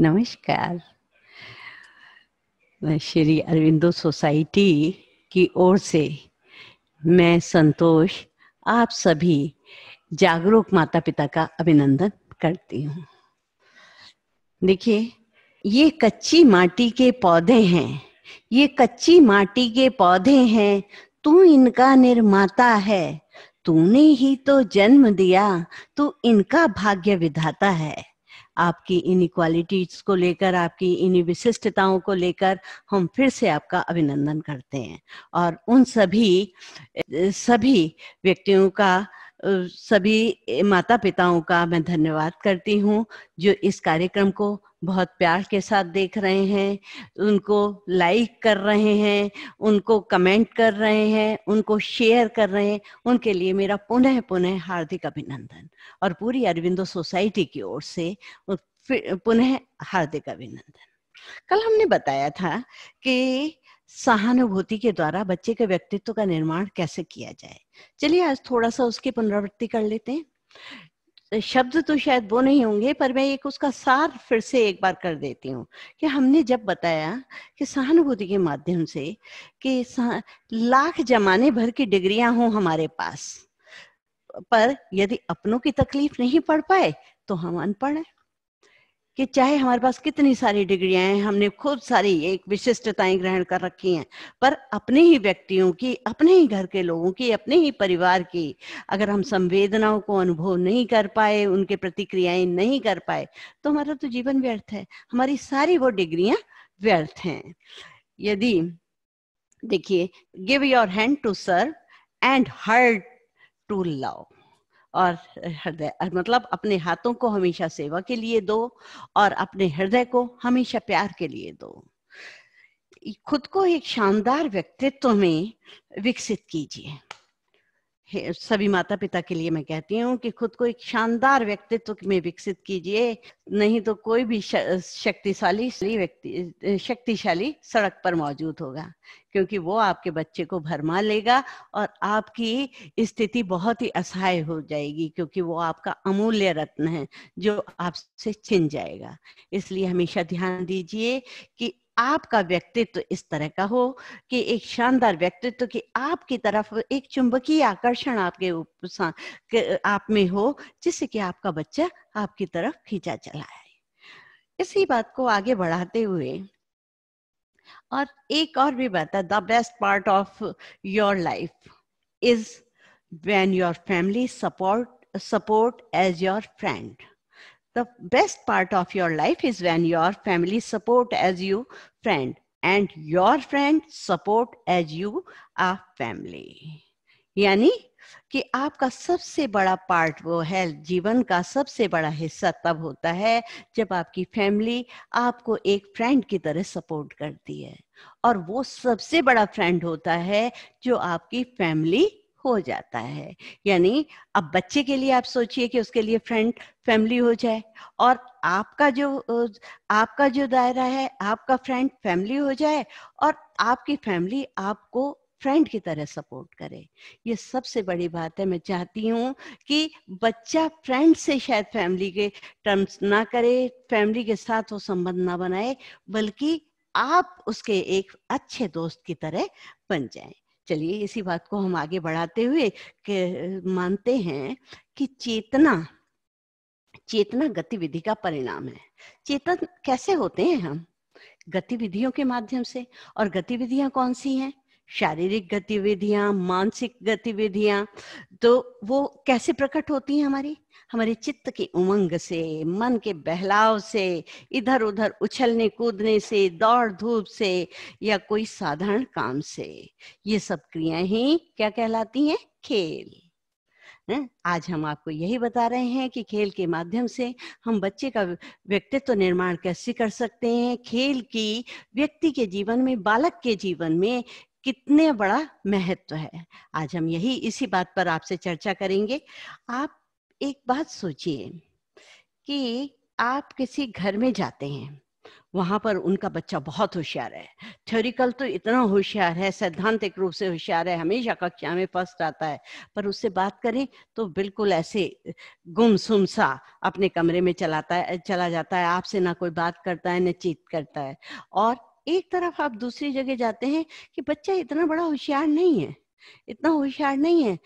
नमस्कार श्री अरविंदो सोसाइटी की ओर से मैं संतोष आप सभी जागरूक माता पिता का अभिनंदन करती हूँ देखिए ये कच्ची माटी के पौधे हैं ये कच्ची माटी के पौधे हैं तू इनका निर्माता है तूने ही तो जन्म दिया तू इनका भाग्य विधाता है आपकी इनक्वालिटीज को लेकर आपकी इन विशिष्टताओं को लेकर हम फिर से आपका अभिनंदन करते हैं और उन सभी सभी व्यक्तियों का सभी माता पिताओं का मैं धन्यवाद करती हूँ जो इस कार्यक्रम को बहुत प्यार के साथ देख रहे हैं उनको लाइक कर रहे हैं उनको कमेंट कर रहे हैं उनको शेयर कर रहे हैं उनके लिए मेरा पुनः पुनः हार्दिक अभिनंदन और पूरी अरविंदो सोसाइटी की ओर से पुनः हार्दिक अभिनंदन कल हमने बताया था कि सहानुभूति के द्वारा बच्चे के व्यक्तित्व का निर्माण कैसे किया जाए चलिए आज थोड़ा सा उसकी पुनरावृत्ति कर लेते हैं शब्द तो शायद वो नहीं होंगे पर मैं एक उसका सार फिर से एक बार कर देती हूँ कि हमने जब बताया कि सहानुभूति के माध्यम से कि लाख जमाने भर की डिग्रियां हों हमारे पास पर यदि अपनों की तकलीफ नहीं पड़ पाए तो हम अनपढ़ कि चाहे हमारे पास कितनी सारी डिग्रियां हैं हमने खूब सारी एक विशिष्टताएं ग्रहण कर रखी हैं पर अपने ही व्यक्तियों की अपने ही घर के लोगों की अपने ही परिवार की अगर हम संवेदनाओं को अनुभव नहीं कर पाए उनके प्रतिक्रियाएं नहीं कर पाए तो हमारा तो जीवन व्यर्थ है हमारी सारी वो डिग्रियां व्यर्थ हैं यदि देखिए give your hand to serve and heart to love और हृदय मतलब अपने हाथों को हमेशा सेवा के लिए दो और अपने हृदय को हमेशा प्यार के लिए दो खुद को एक शानदार व्यक्तित्व में विकसित कीजिए सभी माता पिता के लिए मैं कहती हूँ कि खुद को एक शानदार व्यक्तित्व में विकसित कीजिए नहीं तो कोई भी शक्तिशाली व्यक्ति शक्तिशाली सड़क पर मौजूद होगा क्योंकि वो आपके बच्चे को भरमा लेगा और आपकी स्थिति बहुत ही असहाय हो जाएगी क्योंकि वो आपका अमूल्य रत्न है जो आपसे छिन जाएगा इसलिए हमेशा ध्यान दीजिए कि आपका व्यक्तित्व इस तरह का हो कि एक शानदार व्यक्तित्व की आपकी तरफ एक चुंबकीय आकर्षण आपके आप में हो जिससे कि आपका बच्चा आपकी तरफ खींचा चला है इसी बात को आगे बढ़ाते हुए और एक और भी बात है the best part of your life is when your family support support as your friend the best part of your life is when your family support as you friend and your friend support as you a family yani कि आपका सबसे बड़ा part वो है जीवन का सबसे बड़ा हिस्सा तब होता है जब आपकी फैमिली आपको एक फ्रेंड की तरह सपोर्ट करती है और वो सबसे बड़ा फ्रेंड होता है जो आपकी फैमिली हो जाता है यानी अब बच्चे के लिए आप सोचिए कि उसके लिए फ्रेंड फैमिली हो जाए और आपका जो आपका जो दायरा है आपका फ्रेंड फैमिली हो जाए और आपकी फैमिली आपको फ्रेंड की तरह सपोर्ट करे ये सबसे बड़ी बात है मैं चाहती हूँ कि बच्चा फ्रेंड से शायद फैमिली के टर्म्स ना करे फैमिली के साथ वो संबंध ना बनाए बल्कि आप उसके एक अच्छे दोस्त की तरह बन जाएं चलिए इसी बात को हम आगे बढ़ाते हुए मानते हैं कि चेतना चेतना गतिविधि का परिणाम है चेतन कैसे होते हैं हम गतिविधियों के माध्यम से और गतिविधियां कौन सी हैं शारीरिक गतिविधियां मानसिक गतिविधियां तो वो कैसे प्रकट होती हैं हमारी हमारे चित्त की उमंग से मन के बहलाव से इधर उधर उछलने कूदने से दौड़ धूप से या कोई साधारण काम से ये सब क्रियाएं ही क्या कहलाती हैं खेल है? आज हम आपको यही बता रहे हैं कि खेल के माध्यम से हम बच्चे का व्यक्तित्व निर्माण कैसे कर सकते हैं खेल की व्यक्ति के जीवन में बालक के जीवन में कितने बड़ा महत्व है आज हम यही इसी बात पर आपसे चर्चा करेंगे आप एक बात सोचिए कि आप किसी घर में जाते हैं वहां पर उनका बच्चा बहुत होशियार है थ्योरिकल तो इतना होशियार है सैद्धांतिक रूप से होशियार है हमेशा कक्षा में फर्स्ट आता है पर उससे बात करें तो बिल्कुल ऐसे गुमसुम सा अपने कमरे में चलाता है चला जाता है आपसे ना कोई बात करता है ना चीत करता है और एक तरफ आप दूसरी जगह जाते हैं कि बच्चा इतना बड़ा होशियार नहीं है इतना होशियार नहीं है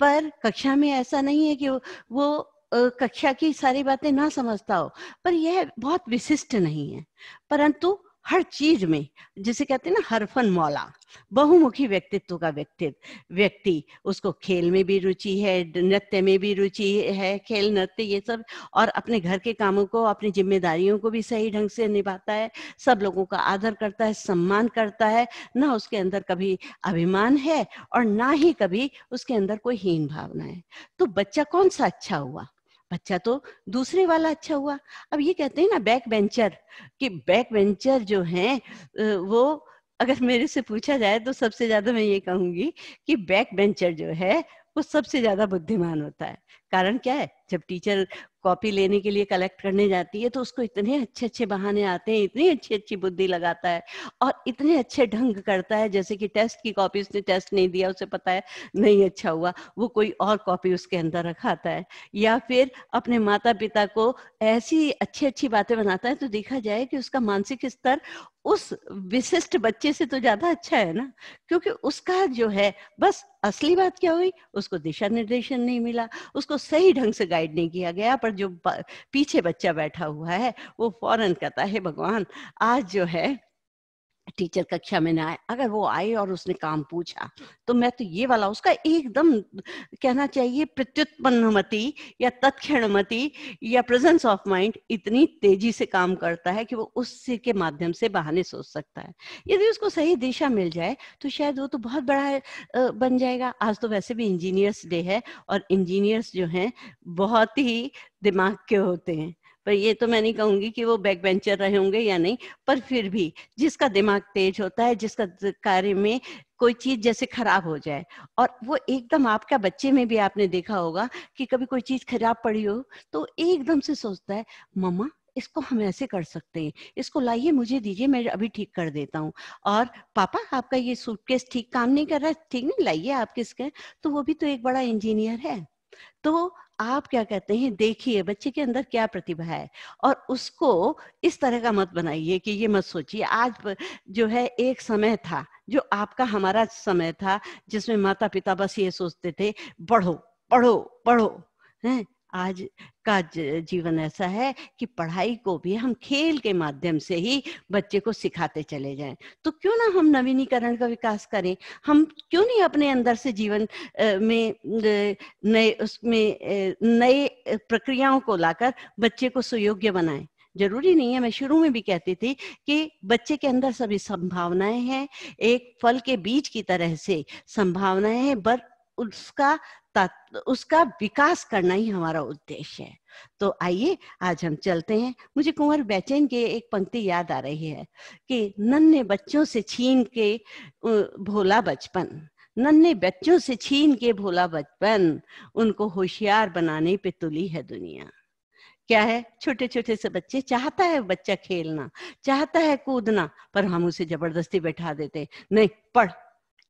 पर कक्षा में ऐसा नहीं है कि वो, कक्षा की सारी बातें ना समझता हो पर यह बहुत विशिष्ट नहीं है परंतु हर चीज में जिसे कहते हैं ना हरफन मौला बहुमुखी व्यक्तित्व का व्यक्तित्व व्यक्ति उसको खेल में भी रुचि है नृत्य में भी रुचि है खेल नृत्य ये सब और अपने घर के कामों को अपनी जिम्मेदारियों को भी सही ढंग से निभाता है सब लोगों का आदर करता है सम्मान करता है ना उसके अंदर कभी अभिमान है और ना ही कभी उसके अंदर कोई हीन भावना है तो बच्चा कौन सा अच्छा हुआ बच्चा तो दूसरे वाला अच्छा हुआ अब ये कहते हैं ना बैक बेंचर कि बैक बेंचर जो है वो अगर मेरे से पूछा जाए तो सबसे ज्यादा मैं ये कहूंगी कि बैक बेंचर जो है वो सबसे ज्यादा बुद्धिमान होता है कारण क्या है जब टीचर कॉपी लेने के लिए कलेक्ट करने जाती है तो उसको इतने अच्छे अच्छे बहाने आते हैं इतनी अच्छी अच्छी बुद्धि लगाता है और इतने अच्छे ढंग करता है जैसे कि टेस्ट की कॉपी उसने टेस्ट नहीं दिया उसे पता है नहीं अच्छा हुआ वो कोई और कॉपी उसके अंदर रखाता है या फिर अपने माता पिता को ऐसी अच्छी अच्छी बातें बनाता है तो देखा जाए कि उसका मानसिक स्तर उस विशिष्ट बच्चे से तो ज्यादा अच्छा है ना क्योंकि उसका जो है बस असली बात क्या हुई उसको दिशा निर्देशन नहीं मिला उसको तो सही ढंग से गाइड नहीं किया गया पर जो पीछे बच्चा बैठा हुआ है वो फौरन कहता है भगवान आज जो है टीचर कक्षा में ना आए अगर वो आए और उसने काम पूछा तो मैं तो ये वाला उसका एकदम कहना चाहिए प्रत्युत्पन्नमति या तत्क्षणमति या प्रेजेंस ऑफ माइंड इतनी तेजी से काम करता है कि वो उससे के माध्यम से बहाने सोच सकता है यदि उसको सही दिशा मिल जाए तो शायद वो तो बहुत बड़ा बन जाएगा आज तो वैसे भी इंजीनियर्स डे है और इंजीनियर्स जो है बहुत ही दिमाग के होते हैं पर ये तो मैं नहीं कहूंगी कि वो बैक बेंचर रहे होंगे या नहीं पर फिर भी जिसका दिमाग तेज होता है जिसका कार्य में कोई चीज जैसे खराब हो जाए और वो एकदम आपका बच्चे में भी आपने देखा होगा कि कभी कोई चीज खराब पड़ी हो तो एकदम से सोचता है मम्मा इसको हम ऐसे कर सकते हैं इसको लाइए मुझे दीजिए मैं अभी ठीक कर देता हूँ और पापा आपका ये सूटकेस ठीक काम नहीं कर रहा ठीक नहीं लाइए आप किसके तो वो भी तो एक बड़ा इंजीनियर है तो आप क्या कहते हैं देखिए बच्चे के अंदर क्या प्रतिभा है और उसको इस तरह का मत बनाइए कि ये मत सोचिए आज जो है एक समय था जो आपका हमारा समय था जिसमें माता पिता बस ये सोचते थे पढ़ो पढ़ो पढ़ो है आज का जीवन ऐसा है कि पढ़ाई को भी हम खेल के माध्यम से ही बच्चे को सिखाते चले जाएं तो क्यों ना हम नवीनीकरण का विकास करें हम क्यों नहीं अपने अंदर से जीवन में नए उसमें नए प्रक्रियाओं को लाकर बच्चे को सुयोग्य बनाएं जरूरी नहीं है मैं शुरू में भी कहती थी कि बच्चे के अंदर सभी संभावनाएं हैं एक फल के बीज की तरह से संभावनाएं हैं बट उसका उसका विकास करना ही हमारा उद्देश्य है तो आइए आज हम चलते हैं मुझे कुंवर बैचैन के एक पंक्ति याद आ रही है कि नन्हे बच्चों से छीन के भोला बचपन नन्हे बच्चों से छीन के भोला बचपन उनको होशियार बनाने पे तुली है दुनिया क्या है छोटे छोटे से बच्चे चाहता है बच्चा खेलना चाहता है कूदना पर हम उसे जबरदस्ती बैठा देते नहीं पढ़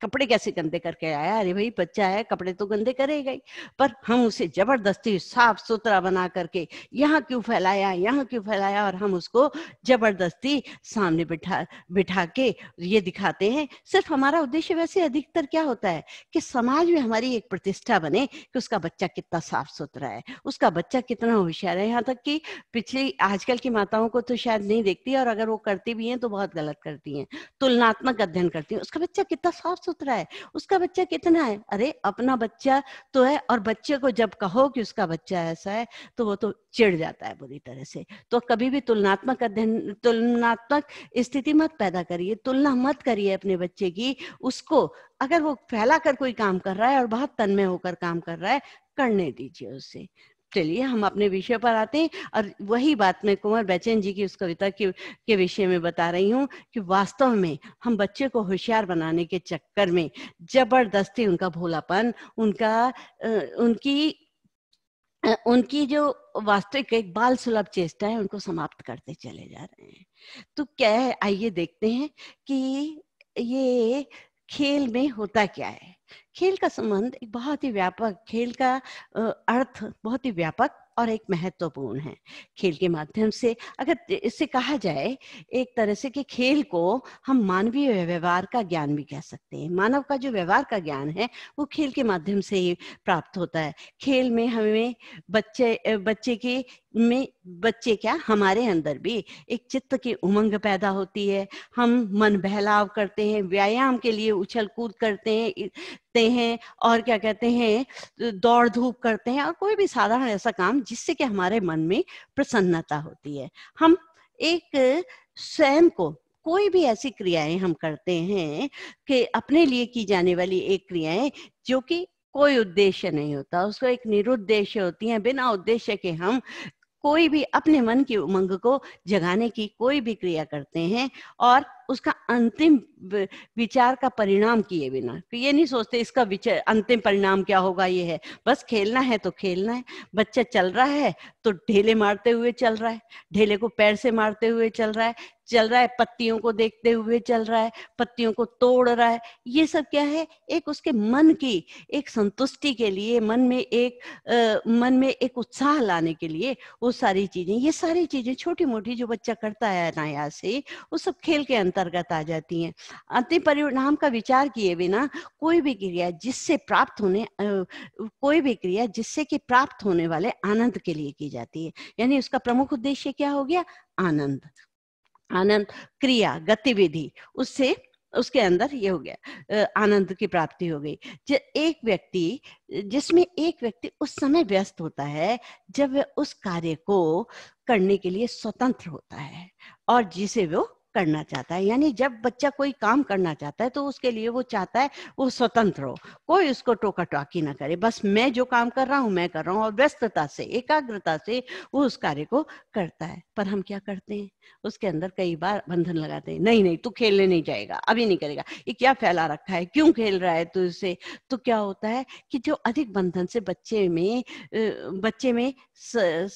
कपड़े कैसे गंदे करके आया अरे भाई बच्चा है कपड़े तो गंदे करेगा ही पर हम उसे जबरदस्ती साफ सुथरा बना करके यहाँ क्यों फैलाया यहाँ क्यों फैलाया और हम उसको जबरदस्ती सामने बिठा बिठा के ये दिखाते हैं सिर्फ हमारा उद्देश्य वैसे अधिकतर क्या होता है कि समाज में हमारी एक प्रतिष्ठा बने कि उसका बच्चा कितना साफ सुथरा है उसका बच्चा कितना होशियार है यहाँ तक कि पिछली आजकल की माताओं को तो शायद नहीं देखती और अगर वो करती भी हैं तो बहुत गलत करती हैं तुलनात्मक अध्ययन करती हैं उसका बच्चा कितना साफ सुथरा है उसका बच्चा कितना है अरे अपना बच्चा तो है और बच्चे को जब कहो कि उसका बच्चा ऐसा है तो वो तो चिड़ जाता है बुरी तरह से तो कभी भी तुलनात्मक अध्ययन तुलनात्मक स्थिति मत पैदा करिए तुलना मत करिए अपने बच्चे की उसको अगर वो फैला कर कोई काम कर रहा है और बहुत तन्मय होकर काम कर रहा है करने दीजिए उसे चलिए हम अपने विषय पर आते हैं और वही बात मैं कुंवर बैचन जी की उस कविता के के विषय में बता रही हूँ कि वास्तव में हम बच्चे को होशियार बनाने के चक्कर में जबरदस्ती उनका भोलापन उनका उनकी उनकी जो वास्तविक एक बाल सुलभ चेष्टा है उनको समाप्त करते चले जा रहे हैं तो क्या है आइए देखते हैं कि ये खेल में होता क्या है खेल का संबंध एक बहुत ही व्यापक खेल का अर्थ बहुत ही व्यापक और एक महत्वपूर्ण है खेल के माध्यम से अगर इससे कहा जाए एक तरह से कि खेल को हम मानवीय व्यवहार का ज्ञान भी कह सकते हैं मानव का जो व्यवहार का ज्ञान है वो खेल के माध्यम से ही प्राप्त होता है खेल में हमें बच्चे बच्चे के में बच्चे क्या हमारे अंदर भी एक चित्त की उमंग पैदा होती है हम मन बहलाव करते हैं व्यायाम के लिए उछल कूद करते हैं ते हैं और क्या कहते हैं दौड़ धूप करते हैं और कोई भी साधारण ऐसा काम जिससे कि हमारे मन में प्रसन्नता होती है हम एक स्वयं को कोई भी ऐसी क्रियाएं हम करते हैं कि अपने लिए की जाने वाली एक क्रियाएं जो कि कोई उद्देश्य नहीं होता उसको एक निरुद्देश्य होती है बिना उद्देश्य के हम कोई भी अपने मन की उमंग को जगाने की कोई भी क्रिया करते हैं और उसका अंतिम विचार का परिणाम किए बिना तो ये नहीं सोचते इसका विचार अंतिम परिणाम क्या होगा ये है बस खेलना है तो खेलना है बच्चा चल रहा है तो ढेले मारते हुए चल रहा है ढेले को पैर से मारते हुए चल रहा है चल रहा है पत्तियों को देखते हुए चल रहा है पत्तियों को तोड़ रहा है ये सब क्या है एक उसके मन की एक संतुष्टि के लिए मन में एक आ, मन में एक उत्साह लाने के लिए वो सारी चीजें ये सारी चीजें छोटी मोटी जो बच्चा करता है अनायास से वो सब खेल के अंत अंतर्गत आ जाती हैं अंतिम परिणाम का विचार किए बिना कोई भी क्रिया जिससे प्राप्त होने कोई भी क्रिया जिससे कि प्राप्त होने वाले आनंद के लिए की जाती है यानी उसका प्रमुख उद्देश्य क्या हो गया आनंद आनंद क्रिया गतिविधि उससे उसके अंदर ये हो गया आनंद की प्राप्ति हो गई एक व्यक्ति जिसमें एक व्यक्ति उस समय व्यस्त होता है जब वह उस कार्य को करने के लिए स्वतंत्र होता है और जिसे वो करना चाहता है यानी जब बच्चा कोई काम करना चाहता है तो उसके लिए वो चाहता है वो स्वतंत्र हो कोई उसको टोका टोकी ना करे बस मैं जो काम कर रहा हूँ मैं कर रहा हूँ और व्यस्तता से एकाग्रता से वो उस कार्य को करता है पर हम क्या करते हैं उसके अंदर कई बार बंधन लगाते हैं नहीं नहीं तू खेलने नहीं जाएगा अभी नहीं करेगा ये क्या फैला रखा है क्यों खेल रहा है तू इसे तो क्या होता है कि जो अधिक बंधन से बच्चे में बच्चे में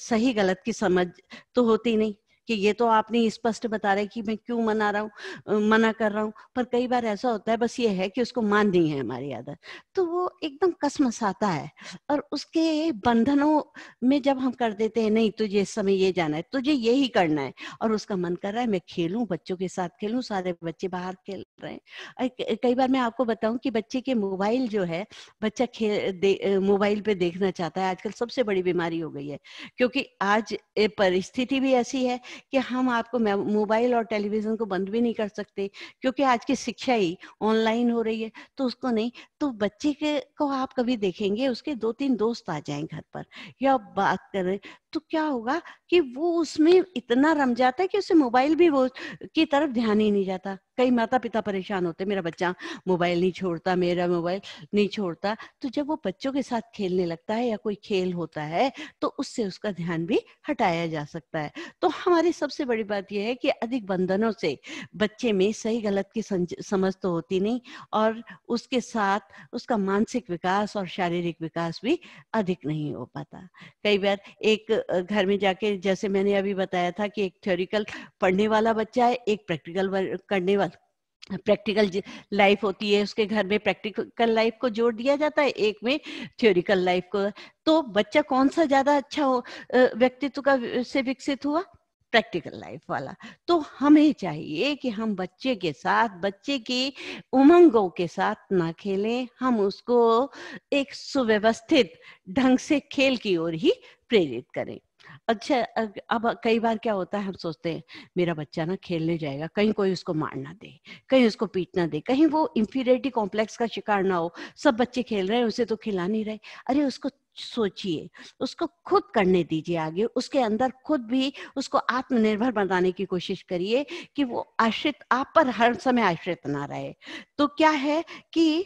सही गलत की समझ तो होती नहीं कि ये तो आपने स्पष्ट बता रहे कि मैं क्यों मना रहा हूँ मना कर रहा हूँ पर कई बार ऐसा होता है बस ये है कि उसको माननी है हमारी आदत तो वो एकदम कसमसाता है और उसके बंधनों में जब हम कर देते हैं नहीं तुझे इस समय ये जाना है तुझे ये ही करना है और उसका मन कर रहा है मैं खेलूं बच्चों के साथ खेलूं सारे बच्चे बाहर खेल रहे हैं कई बार मैं आपको बताऊं कि बच्चे के मोबाइल जो है बच्चा मोबाइल पे देखना चाहता है आजकल सबसे बड़ी बीमारी हो गई है क्योंकि आज परिस्थिति भी ऐसी है कि हम आपको मोबाइल और टेलीविजन को बंद भी नहीं कर सकते क्योंकि आज की शिक्षा ही ऑनलाइन हो रही है तो उसको नहीं तो बच्चे के को आप कभी देखेंगे उसके दो तीन दोस्त आ जाए घर पर या बात करें तो क्या होगा कि वो उसमें इतना रम जाता है कि उसे मोबाइल भी वो की तरफ ध्यान ही नहीं जाता कई माता पिता परेशान होते मेरा बच्चा मोबाइल नहीं छोड़ता मेरा मोबाइल नहीं छोड़ता तो जब वो बच्चों के साथ खेलने लगता है या कोई खेल होता है तो उससे उसका ध्यान भी हटाया जा सकता है तो हमारी सबसे बड़ी बात यह है कि अधिक बंधनों से बच्चे में सही गलत की समझ तो होती नहीं और उसके साथ उसका मानसिक विकास और शारीरिक विकास भी अधिक नहीं हो पाता कई बार एक घर में जाके जैसे मैंने अभी बताया था कि एक थ्योरिकल पढ़ने वाला बच्चा है एक प्रैक्टिकल करने वाला प्रैक्टिकल लाइफ होती है उसके घर में प्रैक्टिकल लाइफ को जोड़ दिया जाता है एक में थ्योरिकल लाइफ को तो बच्चा कौन सा ज्यादा अच्छा हो व्यक्तित्व का से विकसित हुआ प्रैक्टिकल लाइफ वाला तो हमें चाहिए कि हम बच्चे के साथ बच्चे की उमंगों के साथ ना खेलें हम उसको एक सुव्यवस्थित ढंग से खेल की ओर ही प्रेरित करें अच्छा अब कई बार क्या होता है हम सोचते हैं मेरा बच्चा ना खेलने जाएगा कहीं कोई उसको मारना दे कहीं उसको पीटना दे कहीं वो इंफीरियरिटी कॉम्प्लेक्स का शिकार ना हो सब बच्चे खेल रहे हैं उसे तो खिला नहीं रहे अरे उसको सोचिए उसको खुद करने दीजिए आगे उसके अंदर खुद भी उसको आत्मनिर्भर बनाने की कोशिश करिए कि वो आश्रित आप पर हर समय आश्रित ना रहे तो क्या है कि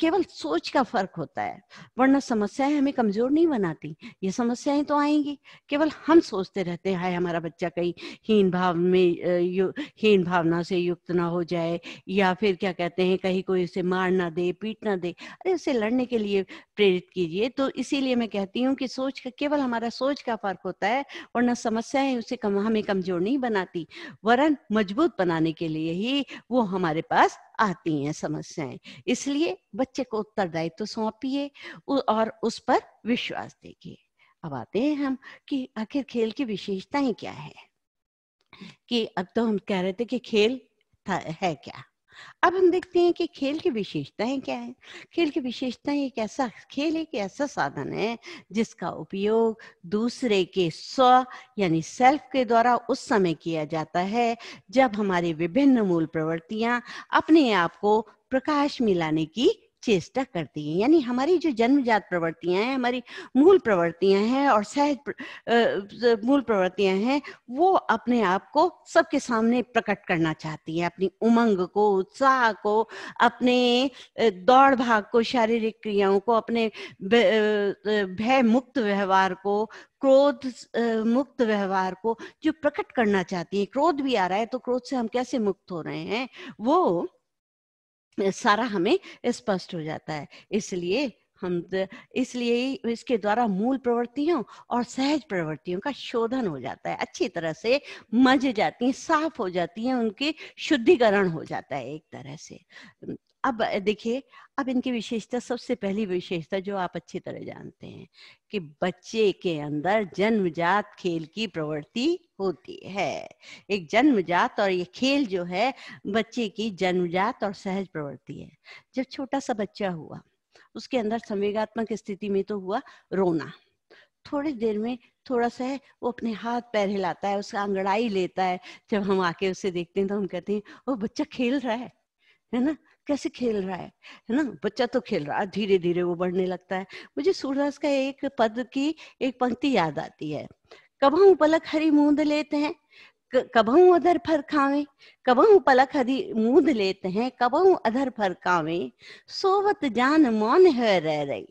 केवल सोच का फर्क होता है वरना समस्याएं हमें कमजोर नहीं बनाती ये समस्याएं तो आएंगी केवल हम सोचते रहते हैं हमारा बच्चा कहीं हीन भाव में हीन भावना से युक्त ना हो जाए या फिर क्या कहते हैं कहीं कोई उसे मार ना दे पीट ना दे अरे उसे लड़ने के लिए प्रेरित कीजिए तो इसीलिए मैं कहती हूँ कि सोच का केवल हमारा सोच का फर्क होता है न समस्याएं उसे कम, हमें कमजोर नहीं बनाती वरन मजबूत बनाने के लिए ही वो हमारे पास आती हैं समस्याएं इसलिए बच्चे को उत्तरदायित्व तो सौंपिए और उस पर विश्वास देखिए अब आते हैं हम कि आखिर खेल की विशेषताएं क्या है कि अब तो हम कह रहे थे कि खेल है क्या अब हम देखते हैं कि खेल की विशेषताएं क्या है खेल की विशेषताएं एक ऐसा खेल एक ऐसा साधन है जिसका उपयोग दूसरे के स्व यानी सेल्फ के द्वारा उस समय किया जाता है जब हमारी विभिन्न मूल प्रवृत्तियां अपने आप को प्रकाश मिलाने की चेष्टा करती है यानी हमारी जो जन्मजात प्रवृत्तियां हैं हमारी मूल प्रवृत्तियां हैं और सहज मूल प्रवृत्तियां हैं वो अपने आप को सबके सामने प्रकट करना चाहती है अपनी उमंग को उत्साह को अपने दौड़ भाग को शारीरिक क्रियाओं को अपने भय मुक्त व्यवहार को क्रोध मुक्त व्यवहार को जो प्रकट करना चाहती है क्रोध भी आ रहा है तो क्रोध से हम कैसे मुक्त हो रहे हैं वो सारा हमें स्पष्ट हो जाता है इसलिए हम इसलिए इसके द्वारा मूल प्रवृत्तियों और सहज प्रवृत्तियों का शोधन हो जाता है अच्छी तरह से मज जाती है साफ हो जाती है उनके शुद्धिकरण हो जाता है एक तरह से अब देखिए अब इनकी विशेषता सबसे पहली विशेषता जो आप अच्छी तरह जानते हैं कि बच्चे के अंदर जन्मजात खेल की प्रवृत्ति होती है एक जन्मजात और ये खेल जो है बच्चे की जन्मजात और सहज प्रवृत्ति है जब छोटा सा बच्चा हुआ उसके अंदर संवेगात्मक स्थिति में तो हुआ रोना थोड़ी देर में थोड़ा सा है वो अपने हाथ पैर हिलाता है उसका अंगड़ाई लेता है जब हम आके उसे देखते हैं तो हम कहते हैं वो बच्चा खेल रहा है है ना कैसे खेल रहा है है ना बच्चा तो खेल रहा है धीरे धीरे वो बढ़ने लगता है मुझे सूरदास का एक पद की एक पंक्ति याद आती है कबहू पलक हरी मूंद लेते हैं कबहू अधर फर खावे कबहू पलक हरी मूंद लेते हैं कबहू अधर फर खावे सोवत जान मौन है रह रही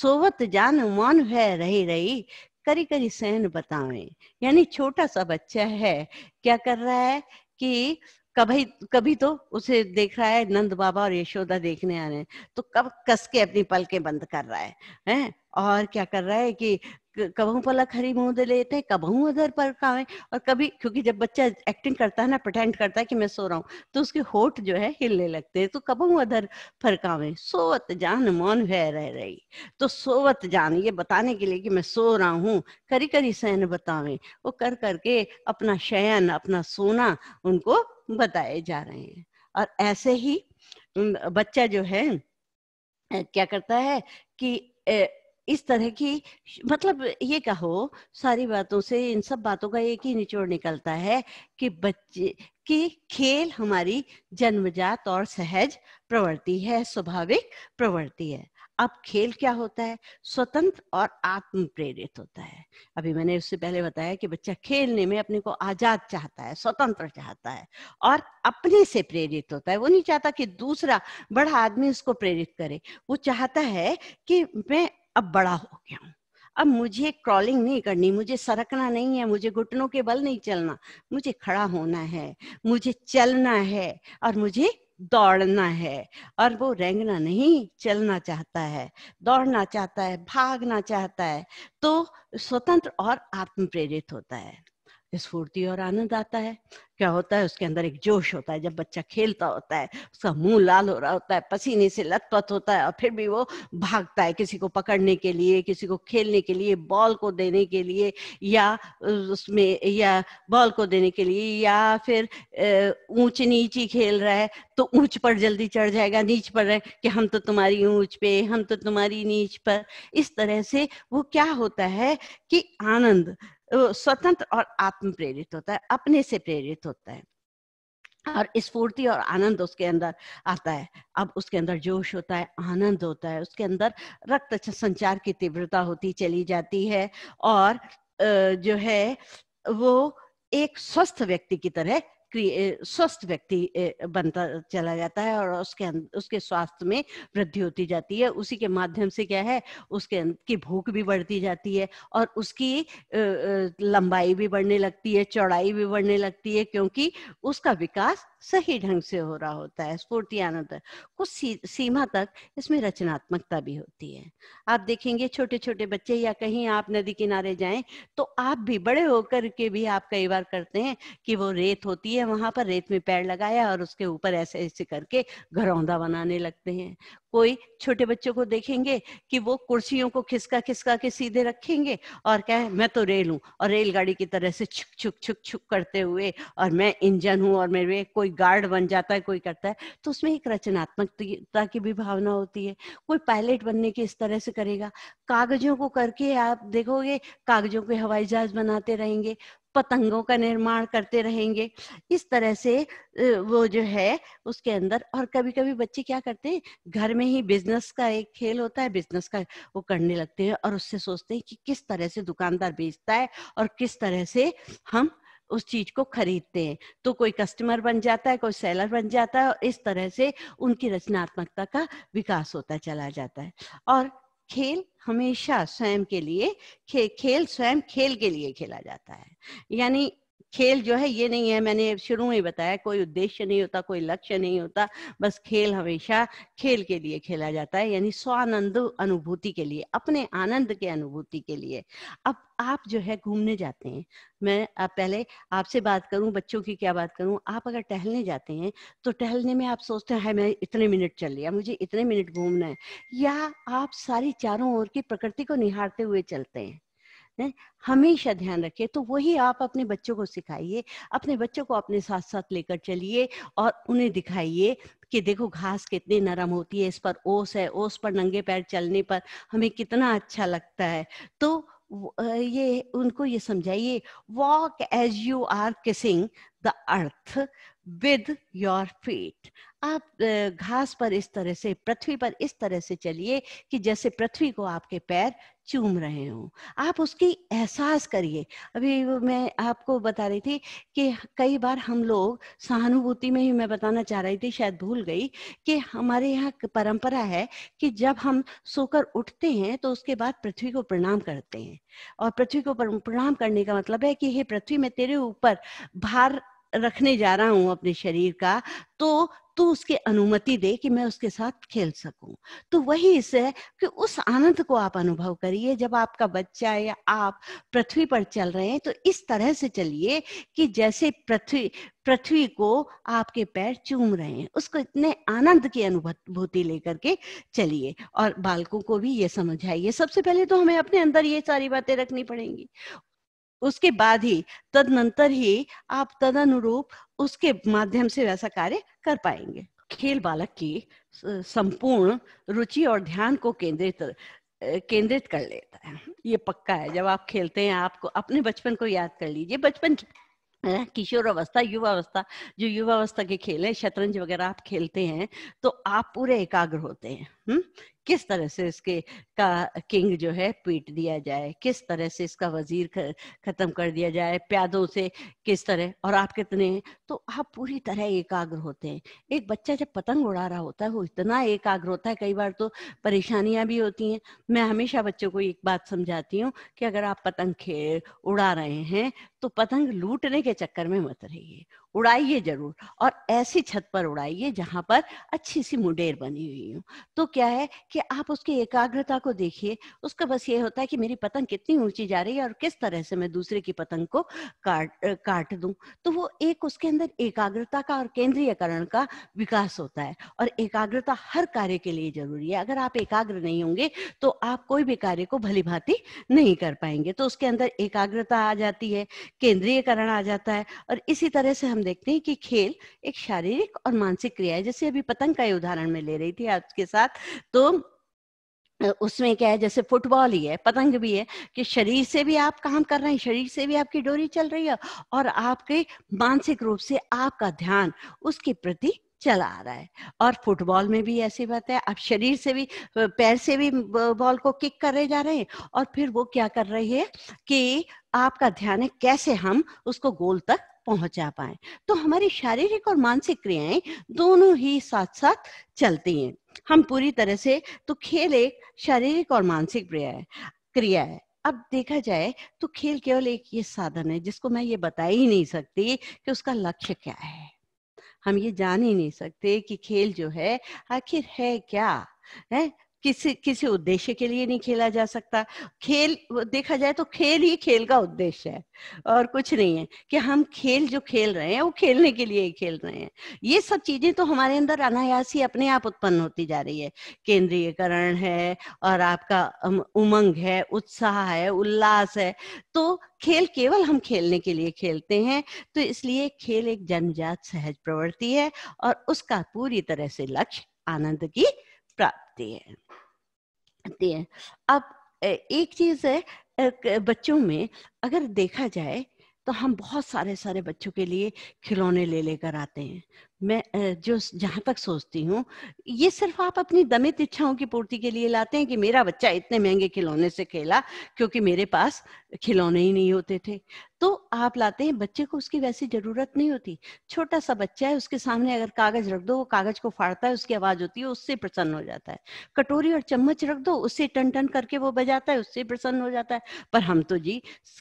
सोवत जान मौन है रह रही करी करी सहन बतावे यानी छोटा सा बच्चा है क्या कर रहा है कि कभी कभी तो उसे देख रहा है नंद बाबा और यशोदा देखने आ रहे हैं तो कब कस के अपनी पलकें बंद कर रहा है हैं और क्या कर रहा है कि कबू पलक हरी मुंह दे लेते हैं कबू उधर पर का है और कभी क्योंकि जब बच्चा एक्टिंग करता है ना प्रटेंड करता है कि मैं सो रहा हूँ तो उसके होठ जो है हिलने लगते हैं तो उधर पर फरकावे सोवत जान मौन वह रह रही तो सोवत जान ये बताने के लिए कि मैं सो रहा हूँ करी करी सहन बतावे वो कर करके अपना शयन अपना सोना उनको बताए जा रहे हैं और ऐसे ही बच्चा जो है क्या करता है कि इस तरह की मतलब ये कहो सारी बातों से इन सब बातों का एक ही निचोड़ निकलता है कि बच्चे कि खेल हमारी जन्मजात और सहज प्रवृत्ति है स्वाभाविक प्रवृत्ति है अब खेल क्या होता है स्वतंत्र और आत्म प्रेरित होता है अभी मैंने उससे पहले बताया कि बच्चा खेलने में अपने को आजाद चाहता है स्वतंत्र चाहता है और अपने से प्रेरित होता है वो नहीं चाहता कि दूसरा बड़ा आदमी उसको प्रेरित करे वो चाहता है कि मैं अब बड़ा हो गया हूँ अब मुझे क्रॉलिंग नहीं करनी मुझे सरकना नहीं है मुझे घुटनों के बल नहीं चलना मुझे खड़ा होना है मुझे चलना है और मुझे दौड़ना है और वो रेंगना नहीं चलना चाहता है दौड़ना चाहता है भागना चाहता है तो स्वतंत्र और आत्म प्रेरित होता है स्फूर्ति और आनंद आता है क्या होता है उसके अंदर एक जोश होता है जब बच्चा खेलता होता है उसका मुंह लाल हो रहा होता है पसीने से लथपथ होता है और फिर भी वो भागता है किसी को पकड़ने के लिए किसी को खेलने के लिए बॉल को देने के लिए या उसमें या बॉल को देने के लिए या फिर ऊंच नीच ही खेल रहा है तो ऊंच पर जल्दी चढ़ जाएगा नीच पर रहे कि हम तो तुम्हारी ऊंच पे हम तो तुम्हारी नीच पर इस तरह से वो क्या होता है कि आनंद स्वतंत्र और आत्म प्रेरित होता है अपने से प्रेरित होता है और स्फूर्ति और आनंद उसके अंदर आता है अब उसके अंदर जोश होता है आनंद होता है उसके अंदर रक्त संचार की तीव्रता होती चली जाती है और जो है वो एक स्वस्थ व्यक्ति की तरह स्वस्थ व्यक्ति बनता चला जाता है और उसके अं, उसके स्वास्थ्य में वृद्धि होती जाती है उसी के माध्यम से क्या है उसके अं, की भूख भी बढ़ती जाती है और उसकी लंबाई भी बढ़ने लगती है चौड़ाई भी बढ़ने लगती है क्योंकि उसका विकास सही ढंग से हो रहा होता है स्फूर्ति आनंद कुछ सी, सीमा तक इसमें रचनात्मकता भी होती है आप देखेंगे छोटे छोटे बच्चे या कहीं आप नदी किनारे जाएं तो आप भी बड़े होकर के भी आप कई बार करते हैं कि वो रेत होती है हैं वहां पर रेत में पैर लगाया और उसके ऊपर ऐसे ऐसे करके घरौंदा बनाने लगते हैं कोई छोटे बच्चों को देखेंगे कि वो कुर्सियों को खिसका खिसका के सीधे रखेंगे और कहे मैं तो रेल हूं और रेलगाड़ी की तरह से छुक छुक छुक छुक करते हुए और मैं इंजन हूं और मेरे कोई गार्ड बन जाता है कोई करता है तो उसमें एक रचनात्मकता की भी भावना होती है कोई पायलट बनने की इस तरह से करेगा कागजों को करके आप देखोगे कागजों के हवाई जहाज बनाते रहेंगे पतंगों का निर्माण करते रहेंगे इस तरह से वो जो है उसके अंदर और कभी कभी बच्चे क्या करते हैं घर में ही बिजनेस का एक खेल होता है बिजनेस का वो करने लगते हैं और उससे सोचते हैं कि किस तरह से दुकानदार बेचता है और किस तरह से हम उस चीज को खरीदते हैं तो कोई कस्टमर बन जाता है कोई सेलर बन जाता है और इस तरह से उनकी रचनात्मकता का विकास होता चला जाता है और खेल हमेशा स्वयं के लिए खे, खेल स्वयं खेल के लिए खेला जाता है यानी खेल जो है ये नहीं है मैंने शुरू में बताया कोई उद्देश्य नहीं होता कोई लक्ष्य नहीं होता बस खेल हमेशा खेल के लिए खेला जाता है यानी स्वानंद अनुभूति के लिए अपने आनंद के अनुभूति के लिए अब आप जो है घूमने जाते हैं मैं आप पहले आपसे बात करूं बच्चों की क्या बात करूं आप अगर टहलने जाते हैं तो टहलने में आप सोचते हैं मैं इतने मिनट चल लिया मुझे इतने मिनट घूमना है या आप सारी चारों ओर की प्रकृति को निहारते हुए चलते हैं ने? हमेशा ध्यान रखिए तो वही आप अपने बच्चों को सिखाइए अपने बच्चों को अपने साथ साथ लेकर चलिए और उन्हें दिखाइए कि देखो घास कितनी नरम होती है इस पर ओस है ओस पर नंगे पैर चलने पर हमें कितना अच्छा लगता है तो ये उनको ये समझाइए walk as you are kissing the earth with your feet आप घास पर इस तरह से पृथ्वी पर इस तरह से चलिए कि जैसे पृथ्वी को आपके पैर चूम रहे हो आप उसकी एहसास करिए अभी मैं आपको बता रही थी कि कई बार हम लोग सहानुभूति में ही मैं बताना चाह रही थी शायद भूल गई कि हमारे यहाँ परंपरा है कि जब हम सोकर उठते हैं तो उसके बाद पृथ्वी को प्रणाम करते हैं और पृथ्वी को प्रणाम करने का मतलब है कि हे पृथ्वी मैं तेरे ऊपर भार रखने जा रहा हूं अपने शरीर का तो तो उसकी अनुमति दे कि मैं उसके साथ खेल सकूं तो वही इसे है कि उस आनंद को आप अनुभव करिए जब आपका बच्चा या आप पृथ्वी पर चल रहे हैं तो इस तरह से चलिए कि जैसे पृथ्वी पृथ्वी को आपके पैर चूम रहे हैं उसको इतने आनंद की अनुभूति लेकर के चलिए और बालकों को भी ये समझाइए सबसे पहले तो हमें अपने अंदर ये सारी बातें रखनी पड़ेंगी उसके बाद ही तदनंतर ही आप तद अनुरूप उसके माध्यम से वैसा कार्य कर पाएंगे खेल बालक की संपूर्ण रुचि और ध्यान को केंद्रित केंद्रित कर लेता है ये पक्का है जब आप खेलते हैं आपको अपने बचपन को याद कर लीजिए बचपन किशोर अवस्था युवा अवस्था जो युवा अवस्था के खेल है शतरंज वगैरह आप खेलते हैं तो आप पूरे एकाग्र होते हैं हुँ? हम्म, किस तरह से इसके का किंग जो है पीट दिया जाए किस तरह से इसका वजीर खत्म कर दिया जाए प्यादों से किस तरह और आप कितने हैं तो आप पूरी तरह एकाग्र होते हैं एक बच्चा जब पतंग उड़ा रहा होता है वो इतना एकाग्र होता है कई बार तो परेशानियां भी होती हैं मैं हमेशा बच्चों को एक बात समझाती हूँ कि अगर आप पतंग उड़ा रहे हैं तो पतंग लूटने के चक्कर में मत रहिए उड़ाइए जरूर और ऐसी छत पर उड़ाइए जहां पर अच्छी सी मुंडेर बनी हुई हो तो क्या है कि आप उसकी एकाग्रता को देखिए उसका बस ये होता है कि मेरी पतंग कितनी ऊंची जा रही है और किस तरह से मैं दूसरे की पतंग को काट काट दूं तो वो एक उसके अंदर एकाग्रता का और केंद्रीयकरण का विकास होता है और एकाग्रता हर कार्य के लिए जरूरी है अगर आप एकाग्र नहीं होंगे तो आप कोई भी कार्य को भली भांति नहीं कर पाएंगे तो उसके अंदर एकाग्रता आ जाती है केंद्रीयकरण आ जाता है और इसी तरह से हम देखते हैं कि खेल एक शारीरिक और मानसिक क्रिया है जैसे अभी पतंग का उदाहरण में ले रही थी आपके साथ तो उसमें क्या है जैसे फुटबॉल ही है पतंग भी है कि शरीर से भी आप काम कर रहे हैं शरीर से भी आपकी डोरी चल रही है और आपके मानसिक रूप से आपका ध्यान उसके प्रति चला आ रहा है और फुटबॉल में भी ऐसी बात है आप शरीर से भी पैर से भी बॉल को किक कर रहे जा रहे हैं और फिर वो क्या कर रही है कि आपका ध्यान है कैसे हम उसको गोल तक पहुंचा पाए तो हमारी शारीरिक और मानसिक क्रियाएं दोनों ही साथ साथ चलती हैं हम पूरी तरह से तो खेल एक शारीरिक और मानसिक क्रिया है क्रिया है अब देखा जाए तो खेल केवल एक ये साधन है जिसको मैं ये बता ही नहीं सकती कि उसका लक्ष्य क्या है हम ये जान ही नहीं सकते कि खेल जो है आखिर है क्या है किसी किसी उद्देश्य के लिए नहीं खेला जा सकता खेल देखा जाए तो खेल ही खेल का उद्देश्य है और कुछ नहीं है कि हम खेल जो खेल रहे हैं वो खेलने के लिए ही खेल रहे हैं ये सब चीजें तो हमारे अंदर अनायास ही अपने आप उत्पन्न होती जा रही है केंद्रीयकरण है और आपका उमंग है उत्साह है उल्लास है तो खेल केवल हम खेलने के लिए खेलते हैं तो इसलिए खेल एक जनजात सहज प्रवृत्ति है और उसका पूरी तरह से लक्ष्य आनंद की प्राप्ति है अब एक चीज है बच्चों में अगर देखा जाए तो हम बहुत सारे सारे बच्चों के लिए खिलौने ले लेकर आते हैं मैं जो जहां तक सोचती हूँ ये सिर्फ आप अपनी दमित इच्छाओं की पूर्ति के लिए लाते हैं कि मेरा बच्चा इतने महंगे खिलौने से खेला क्योंकि मेरे पास खिलौने ही नहीं होते थे तो आप लाते हैं बच्चे को उसकी वैसी जरूरत नहीं होती छोटा सा बच्चा है उसके सामने अगर कागज रख दो वो कागज को फाड़ता है उसकी आवाज होती है उससे प्रसन्न हो जाता है कटोरी और चम्मच रख दो उससे टन टन करके वो बजाता है उससे प्रसन्न हो जाता है पर हम तो जी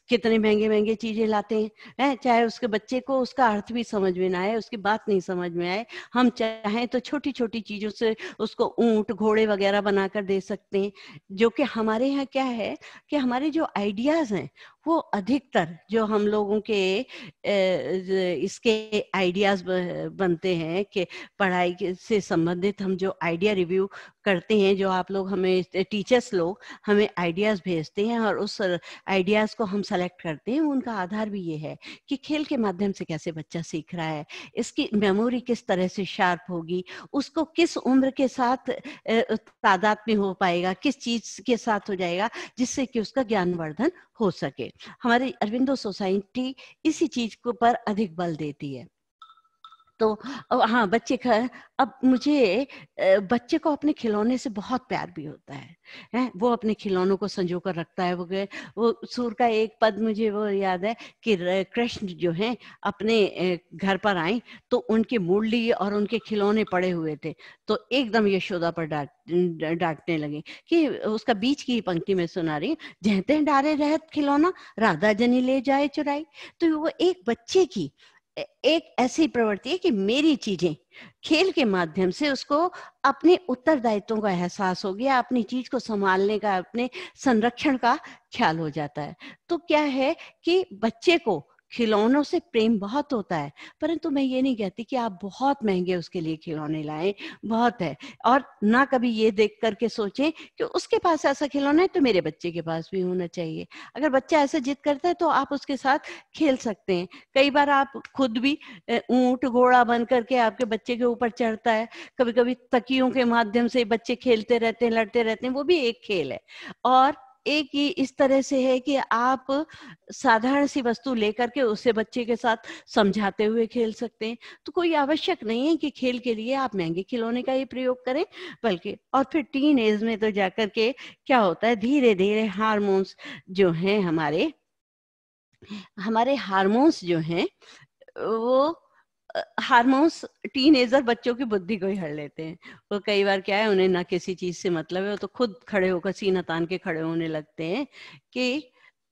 कितने महंगे महंगे चीजें लाते हैं चाहे उसके बच्चे को उसका अर्थ भी समझ में ना आए उसकी बात नहीं समझ समझ में आए हम चाहें तो छोटी छोटी चीजों से उसको ऊंट घोड़े वगैरह बनाकर दे सकते हैं जो कि हमारे यहाँ क्या है कि हमारे जो आइडियाज हैं वो अधिकतर जो हम लोगों के इसके आइडियाज बनते हैं कि पढ़ाई से संबंधित हम जो आइडिया रिव्यू करते हैं जो आप लोग हमें टीचर्स लोग हमें आइडियाज भेजते हैं और उस आइडियाज को हम सेलेक्ट करते हैं उनका आधार भी ये है कि खेल के माध्यम से कैसे बच्चा सीख रहा है इसकी मेमोरी किस तरह से शार्प होगी उसको किस उम्र के साथ तादाद में हो पाएगा किस चीज के साथ हो जाएगा जिससे कि उसका ज्ञानवर्धन हो सके हमारी अरविंदो सोसाइटी इसी चीज को पर अधिक बल देती है तो हाँ बच्चे का अब मुझे बच्चे को अपने खिलौने से बहुत प्यार भी होता है हैं वो अपने खिलौनों को संजो कर रखता है वो गए वो सूर का एक पद मुझे वो याद है कि कृष्ण जो है अपने घर पर आए तो उनके मुरली और उनके खिलौने पड़े हुए थे तो एकदम यशोदा पर डांट डांटने लगे कि उसका बीच की पंक्ति में सुना रही जहते डारे रहत खिलौना राधा जनी ले जाए चुराई तो वो एक बच्चे की एक ऐसी प्रवृत्ति है कि मेरी चीजें खेल के माध्यम से उसको अपने उत्तरदायित्व का एहसास हो गया अपनी चीज को संभालने का अपने संरक्षण का ख्याल हो जाता है तो क्या है कि बच्चे को खिलौनों से प्रेम बहुत होता है परंतु मैं ये नहीं कहती कि आप बहुत महंगे उसके लिए खिलौने लाएं बहुत है और ना कभी ये देख करके सोचें कि उसके पास ऐसा खिलौना है तो मेरे बच्चे के पास भी होना चाहिए अगर बच्चा ऐसा जिद करता है तो आप उसके साथ खेल सकते हैं कई बार आप खुद भी ऊंट घोड़ा बन करके आपके बच्चे के ऊपर चढ़ता है कभी कभी तकियों के माध्यम से बच्चे खेलते रहते हैं लड़ते रहते हैं वो भी एक खेल है और एक ही इस तरह से है कि आप साधारण सी वस्तु लेकर के उसे बच्चे के साथ समझाते हुए खेल सकते हैं तो कोई आवश्यक नहीं है कि खेल के लिए आप महंगे खिलौने का ही प्रयोग करें बल्कि और फिर टीन एज में तो जाकर के क्या होता है धीरे धीरे हारमोन्स जो हैं हमारे हमारे हारमोन्स जो हैं वो हार्मोन्स टीनेजर बच्चों की बुद्धि को ही हर लेते हैं वो कई बार क्या है उन्हें ना किसी चीज से मतलब है वो तो खुद खड़े होकर सीना तान के खड़े होने लगते हैं कि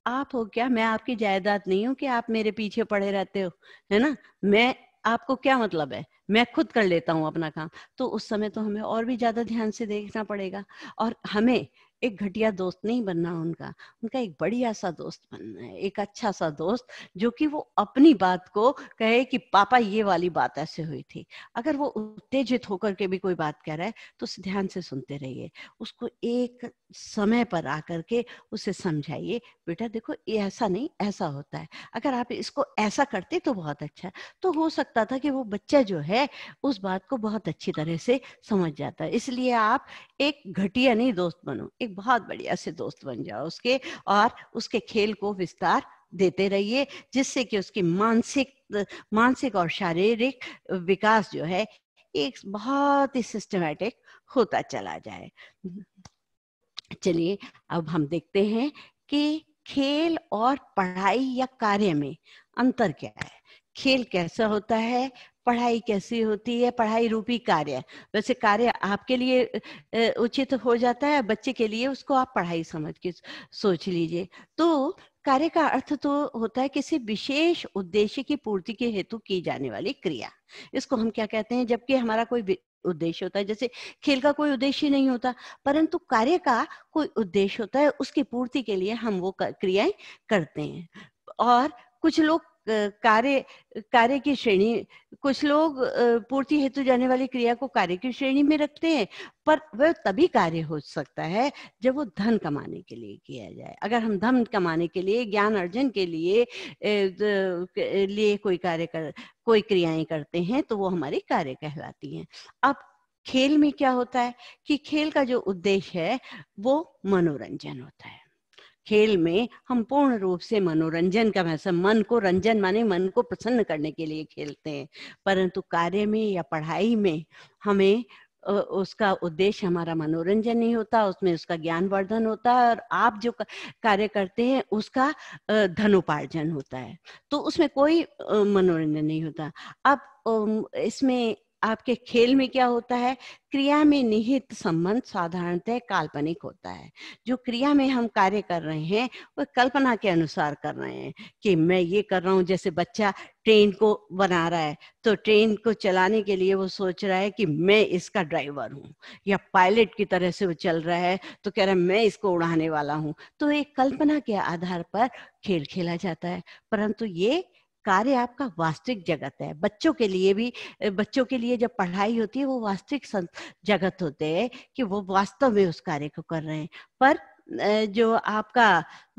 आप हो क्या मैं आपकी जायदाद नहीं हूँ कि आप मेरे पीछे पड़े रहते हो है ना मैं आपको क्या मतलब है मैं खुद कर लेता हूँ अपना काम तो उस समय तो हमें और भी ज्यादा ध्यान से देखना पड़ेगा और हमें एक घटिया दोस्त नहीं बनना उनका उनका एक बढ़िया सा दोस्त बनना है एक अच्छा सा दोस्त जो कि वो अपनी बात को कहे कि पापा ये वाली बात ऐसे हुई थी अगर वो उत्तेजित होकर के भी कोई बात कह रहा है तो ध्यान से सुनते रहिए उसको एक समय पर आकर के उसे समझाइए बेटा देखो ये ऐसा नहीं ऐसा होता है अगर आप इसको ऐसा करते तो बहुत अच्छा तो हो सकता था कि वो बच्चा जो है उस बात को बहुत अच्छी तरह से समझ जाता है इसलिए आप एक घटिया नहीं दोस्त बनो एक बहुत बढ़िया से दोस्त बन जाओ उसके और उसके खेल को विस्तार देते रहिए जिससे कि उसकी मानसिक मानसिक और शारीरिक विकास जो है एक बहुत ही सिस्टमेटिक होता चला जाए चलिए अब हम देखते हैं कि खेल और पढ़ाई या कार्य में अंतर क्या है खेल कैसा होता है पढ़ाई कैसी होती है पढ़ाई रूपी कार्य वैसे कार्य आपके लिए उचित हो जाता है बच्चे के लिए उसको आप पढ़ाई समझ के सोच लीजिए तो कार्य का अर्थ तो होता है किसी विशेष उद्देश्य की पूर्ति के हेतु की जाने वाली क्रिया इसको हम क्या कहते हैं जबकि हमारा कोई उद्देश्य होता है जैसे खेल का कोई उद्देश्य नहीं होता परंतु कार्य का कोई उद्देश्य होता है उसकी पूर्ति के लिए हम वो क्रियाएं करते हैं और कुछ लोग कार्य कार्य की श्रेणी कुछ लोग पूर्ति हेतु जाने वाली क्रिया को कार्य की श्रेणी में रखते हैं पर वह तभी कार्य हो सकता है जब वो धन कमाने के लिए किया जाए अगर हम धन कमाने के लिए ज्ञान अर्जन के लिए लिए कोई कार्य कर कोई क्रियाएं करते हैं तो वो हमारी कार्य कहलाती हैं अब खेल में क्या होता है कि खेल का जो उद्देश्य है वो मनोरंजन होता है खेल में हम पूर्ण रूप से मनोरंजन का भाषा मन को रंजन माने मन को प्रसन्न करने के लिए खेलते हैं परंतु कार्य में या पढ़ाई में हमें उसका उद्देश्य हमारा मनोरंजन नहीं होता उसमें उसका ज्ञान वर्धन होता है और आप जो कार्य करते हैं उसका धनोपार्जन होता है तो उसमें कोई मनोरंजन नहीं होता अब इसमें आपके खेल में क्या होता है क्रिया में निहित संबंध साधारणतः काल्पनिक होता है जो क्रिया में हम कार्य कर रहे हैं वह कल्पना के अनुसार कर रहे हैं कि मैं ये कर रहा हूँ जैसे बच्चा ट्रेन को बना रहा है तो ट्रेन को चलाने के लिए वो सोच रहा है कि मैं इसका ड्राइवर हूँ या पायलट की तरह से वो चल रहा है तो कह रहा है मैं इसको उड़ाने वाला हूँ तो एक कल्पना के आधार पर खेल खेला जाता है परंतु ये कार्य आपका वास्तविक जगत है बच्चों के लिए भी बच्चों के लिए जब पढ़ाई होती है वो वास्तविक जगत होते हैं कि वो वास्तव में उस कार्य को कर रहे हैं पर जो आपका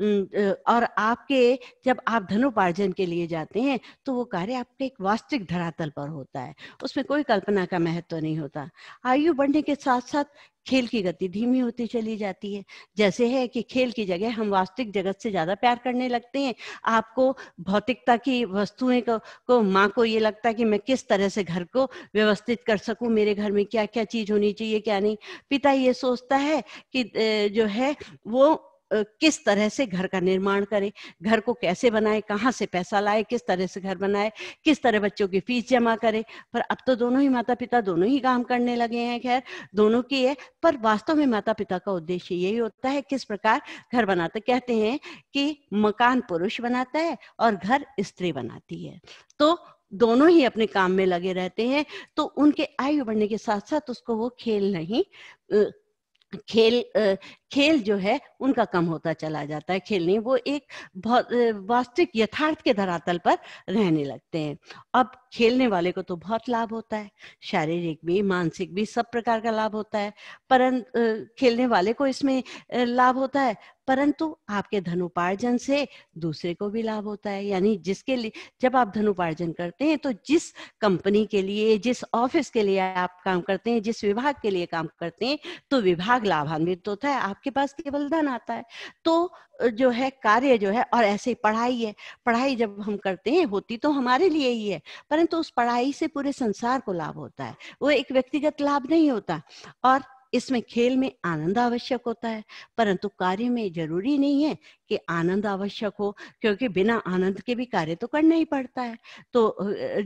और आपके जब आप धनुपार्जन के लिए जाते हैं तो वो कार्य आपके एक वास्तविक धरातल पर होता है उसमें कोई कल्पना का महत्व तो नहीं होता आयु बढ़ने के साथ साथ खेल की गति धीमी होती चली जाती है जैसे है कि खेल की जगह हम वास्तविक जगत से ज्यादा प्यार करने लगते हैं आपको भौतिकता की वस्तुएं को, को माँ को ये लगता है कि मैं किस तरह से घर को व्यवस्थित कर सकूं मेरे घर में क्या क्या चीज होनी चाहिए क्या नहीं पिता ये सोचता है कि जो है वो किस तरह से घर का निर्माण करें घर को कैसे बनाए कहाँ से पैसा लाए किस तरह से घर बनाए किस तरह बच्चों की फीस जमा करें पर अब तो दोनों ही माता पिता दोनों ही काम करने लगे हैं खैर दोनों की है पर वास्तव में माता पिता का उद्देश्य यही होता है किस प्रकार घर बनाते कहते हैं कि मकान पुरुष बनाता है और घर स्त्री बनाती है तो दोनों ही अपने काम में लगे रहते हैं तो उनके आयु बढ़ने के साथ साथ उसको वो खेल नहीं खेल खेल जो है उनका कम होता चला जाता है खेलने वो एक वास्तविक यथार्थ के धरातल पर रहने लगते हैं अब खेलने वाले को तो बहुत लाभ होता है शारीरिक भी मानसिक भी सब प्रकार का लाभ होता है परंतु खेलने वाले को इसमें लाभ होता है परंतु आपके धनुपार्जन से दूसरे को भी लाभ होता है यानी जिसके लिए जब आप धनुपार्जन करते हैं तो जिस कंपनी के लिए जिस ऑफिस के लिए आप काम करते हैं जिस विभाग के लिए काम करते हैं तो विभाग लाभान्वित होता है आपके पास केवल धन आता है तो जो है कार्य जो है और ऐसे ही पढ़ाई है पढ़ाई जब हम करते हैं होती तो हमारे लिए ही है परंतु उस पढ़ाई से पूरे संसार को लाभ होता है वो एक व्यक्तिगत लाभ नहीं होता और इसमें खेल में आनंद आवश्यक होता है परंतु कार्य में जरूरी नहीं है कि आनंद आवश्यक हो क्योंकि बिना आनंद के भी कार्य तो करना ही पड़ता है तो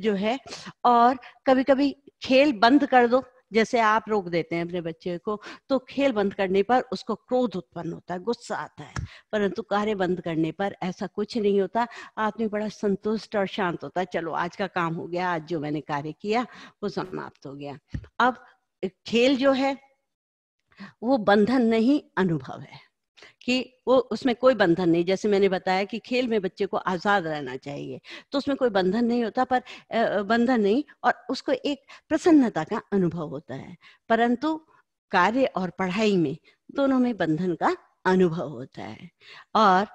जो है और कभी कभी खेल बंद कर दो जैसे आप रोक देते हैं अपने बच्चे को तो खेल बंद करने पर उसको क्रोध उत्पन्न होता है गुस्सा आता है परंतु कार्य बंद करने पर ऐसा कुछ नहीं होता आदमी बड़ा संतुष्ट और शांत होता है चलो आज का काम हो गया आज जो मैंने कार्य किया वो समाप्त हो गया अब खेल जो है वो बंधन नहीं अनुभव है कि वो उसमें कोई बंधन नहीं जैसे मैंने बताया कि खेल में बच्चे को आजाद रहना चाहिए तो उसमें कोई बंधन नहीं होता पर बंधन नहीं और उसको एक प्रसन्नता का अनुभव होता है परंतु कार्य और पढ़ाई में दोनों में बंधन का अनुभव होता है और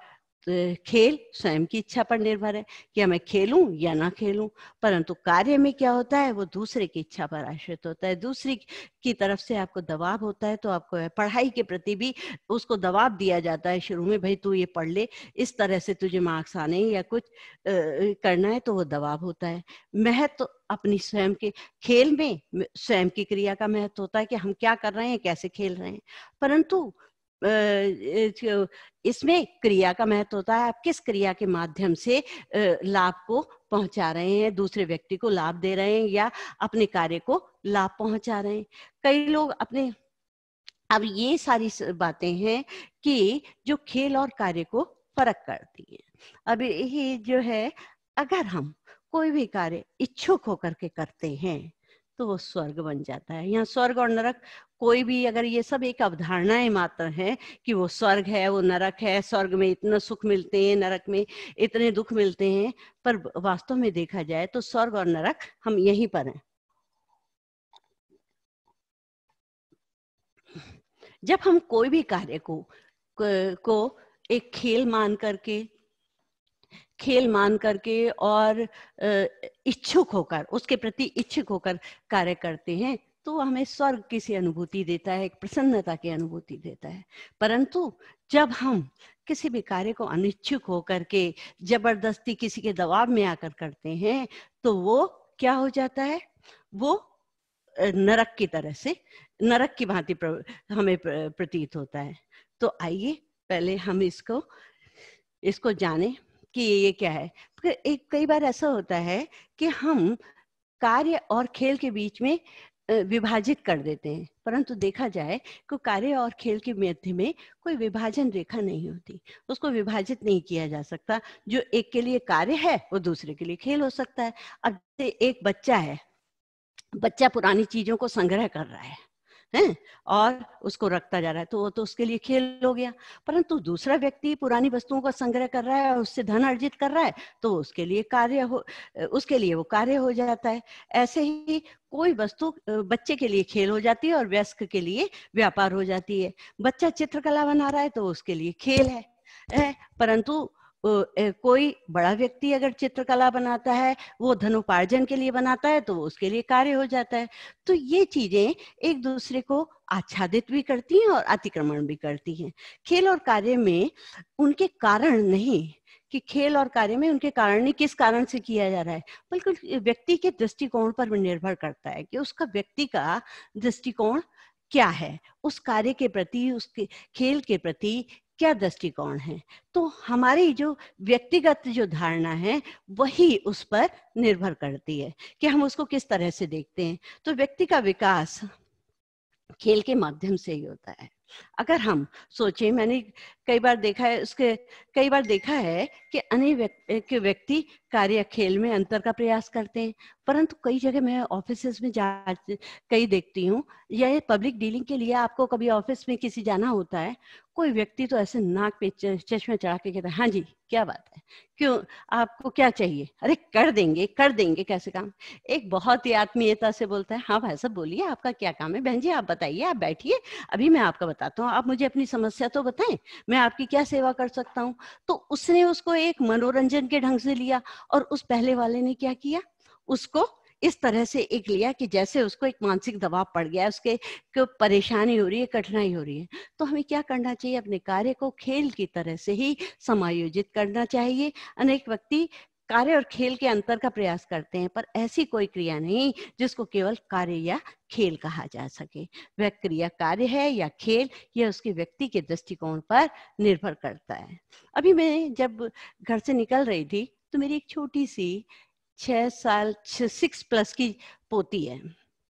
खेल स्वयं की इच्छा पर निर्भर है कि हमें खेलूं या ना खेलूं परंतु कार्य में क्या होता है वो दूसरे की इच्छा पर आश्रित होता है दूसरी की तरफ से आपको दबाव होता है तो आपको पढ़ाई के प्रति भी उसको दबाव दिया जाता है शुरू में भाई तू ये पढ़ ले इस तरह से तुझे मार्क्स आने या कुछ करना है तो वो दबाव होता है महत्व तो अपनी स्वयं के खेल में स्वयं की क्रिया का महत्व होता है कि हम क्या कर रहे हैं कैसे खेल रहे हैं परंतु इसमें क्रिया का महत्व होता है आप किस क्रिया के माध्यम से लाभ को पहुंचा रहे हैं दूसरे व्यक्ति को लाभ दे रहे हैं या अपने कार्य को लाभ पहुंचा रहे हैं कई लोग अपने अब ये सारी बातें हैं कि जो खेल और कार्य को फर्क करती है अब यही जो है अगर हम कोई भी कार्य इच्छुक होकर के करते हैं तो वो स्वर्ग बन जाता है यहाँ स्वर्ग और नरक कोई भी अगर ये सब एक अवधारणाएं मात्र है कि वो स्वर्ग है वो नरक है स्वर्ग में इतना सुख मिलते हैं नरक में इतने दुख मिलते हैं पर वास्तव में देखा जाए तो स्वर्ग और नरक हम यहीं पर हैं जब हम कोई भी कार्य को को एक खेल मान करके खेल मान करके और इच्छुक होकर उसके प्रति इच्छुक होकर कार्य करते हैं तो हमें स्वर्ग की सी अनुभूति देता है एक प्रसन्नता की अनुभूति देता है परंतु जब हम किसी भी कार्य को अनिच्छुक होकर के जबरदस्ती किसी के दबाव में आकर करते हैं तो वो क्या हो जाता है वो नरक की तरह से नरक की भांति प्र, हमें प्रतीत होता है तो आइए पहले हम इसको इसको जाने कि ये क्या है तो एक कई बार ऐसा होता है कि हम कार्य और खेल के बीच में विभाजित कर देते हैं परंतु देखा जाए कि कार्य और खेल के मध्य में कोई विभाजन रेखा नहीं होती उसको विभाजित नहीं किया जा सकता जो एक के लिए कार्य है वो दूसरे के लिए खेल हो सकता है अब एक बच्चा है बच्चा पुरानी चीजों को संग्रह कर रहा है है और उसको रखता जा रहा है तो वो तो उसके लिए खेल हो गया परंतु दूसरा व्यक्ति पुरानी वस्तुओं का संग्रह कर रहा है और उससे धन अर्जित कर रहा है तो उसके लिए कार्य हो उसके लिए वो कार्य हो जाता है ऐसे ही कोई वस्तु बच्चे के लिए खेल हो जाती है और व्यस्क के लिए व्यापार हो जाती है बच्चा चित्रकला बना रहा है तो उसके लिए खेल है, है परंतु कोई बड़ा व्यक्ति अगर चित्रकला बनाता है वो धनोपार्जन के लिए बनाता है तो उसके लिए कार्य हो जाता है तो ये चीजें एक दूसरे को आच्छादित भी करती हैं और अतिक्रमण भी करती हैं खेल और कार्य में उनके कारण नहीं कि खेल और कार्य में उनके कारण ही किस कारण से किया जा रहा है बल्कि व्यक्ति के दृष्टिकोण पर भी निर्भर करता है कि उसका व्यक्ति का दृष्टिकोण क्या है उस कार्य के प्रति उसके खेल के प्रति क्या दृष्टिकोण है तो हमारी जो व्यक्तिगत जो धारणा है वही उस पर निर्भर करती है कि हम उसको किस तरह से देखते हैं तो व्यक्ति का विकास खेल के माध्यम से ही होता है अगर हम सोचे मैंने कई बार देखा है उसके कई बार देखा है कि अनेक व्यक्ति कार्य खेल में अंतर का प्रयास करते हैं परंतु कई जगह मैं ऑफिस में जा कई देखती हूँ यह पब्लिक डीलिंग के लिए आपको कभी ऑफिस में किसी जाना होता है कोई व्यक्ति तो ऐसे नाक पे चश्मे चढ़ा के कहते हैं हाँ जी क्या बात है क्यों आपको क्या चाहिए अरे कर देंगे कर देंगे कैसे काम एक बहुत ही आत्मीयता से बोलता है हाँ भाई साहब बोलिए आपका क्या काम है बहन जी आप बताइए आप बैठिए अभी मैं आपका बताता हूँ आप मुझे अपनी समस्या तो बताएं मैं आपकी क्या सेवा कर सकता हूँ तो उसने उसको एक मनोरंजन के ढंग से लिया और उस पहले वाले ने क्या किया उसको इस तरह से एक लिया कि जैसे उसको एक मानसिक दबाव पड़ गया उसके को परेशानी हो रही है कठिनाई हो रही है तो हमें क्या करना चाहिए अपने कार्य को खेल की तरह से ही समायोजित करना चाहिए अनेक व्यक्ति कार्य और खेल के अंतर का प्रयास करते हैं पर ऐसी कोई क्रिया नहीं जिसको केवल कार्य या खेल कहा जा सके वह क्रिया कार्य है या खेल यह उसके व्यक्ति के दृष्टिकोण पर निर्भर करता है अभी मैं जब घर से निकल रही थी तो मेरी एक छोटी सी छह साल सिक्स प्लस की पोती है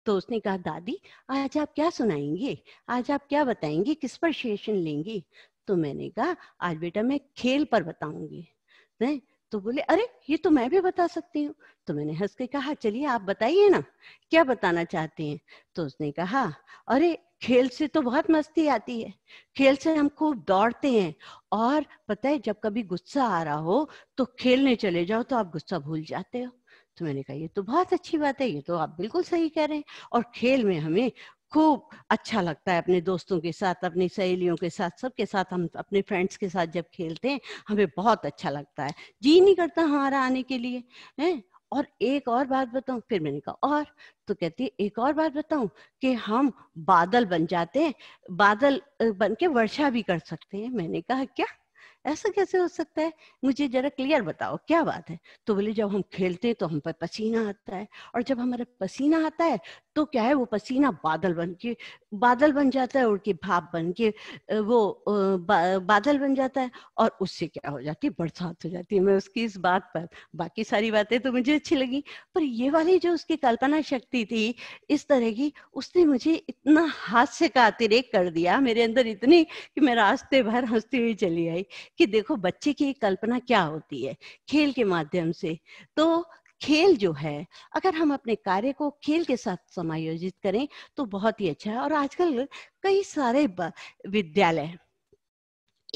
तो उसने कहा दादी आज आप क्या सुनाएंगे आज आप क्या बताएंगे किस पर शेषण लेंगी तो मैंने कहा आज बेटा मैं खेल पर बताऊंगी नहीं तो बोले अरे ये तो मैं भी बता सकती हूँ तो मैंने हंस के कहा चलिए आप बताइए ना क्या बताना चाहते हैं तो उसने कहा अरे खेल से तो बहुत मस्ती आती है खेल से हम खूब दौड़ते हैं और पता है जब कभी गुस्सा आ रहा हो तो खेलने चले जाओ तो आप गुस्सा भूल जाते हो तो मैंने कहा ये तो बहुत अच्छी बात है ये तो आप बिल्कुल सही कह रहे हैं और खेल में हमें खूब अच्छा लगता है अपने दोस्तों के साथ अपनी सहेलियों के साथ सबके साथ हम अपने फ्रेंड्स के साथ जब खेलते हैं हमें बहुत अच्छा लगता है जी नहीं करता हमारा आने के लिए है और एक और बात बताऊं फिर मैंने कहा और तो कहती है एक और बात बताऊं कि हम बादल बन जाते हैं बादल बन के वर्षा भी कर सकते हैं मैंने कहा क्या ऐसा कैसे हो सकता है मुझे जरा क्लियर बताओ क्या बात है तो बोले जब हम खेलते हैं तो हम पर पसीना आता है और जब हमारा पसीना आता है तो क्या है वो पसीना बादल बन के बादल बन जाता है उड़ के भाप बन के वो बा, बादल बन जाता है और उससे क्या हो जाती है बरसात हो जाती है मैं उसकी इस बात पर बाकी सारी बातें तो मुझे अच्छी लगी पर ये वाली जो उसकी कल्पना शक्ति थी इस तरह की उसने मुझे इतना हास्य का अतिरेक कर दिया मेरे अंदर इतनी कि मैं रास्ते भर हंसती हुई चली आई कि देखो बच्चे की कल्पना क्या होती है खेल के माध्यम से तो खेल जो है अगर हम अपने कार्य को खेल के साथ समायोजित करें तो बहुत ही अच्छा है और आजकल कई सारे विद्यालय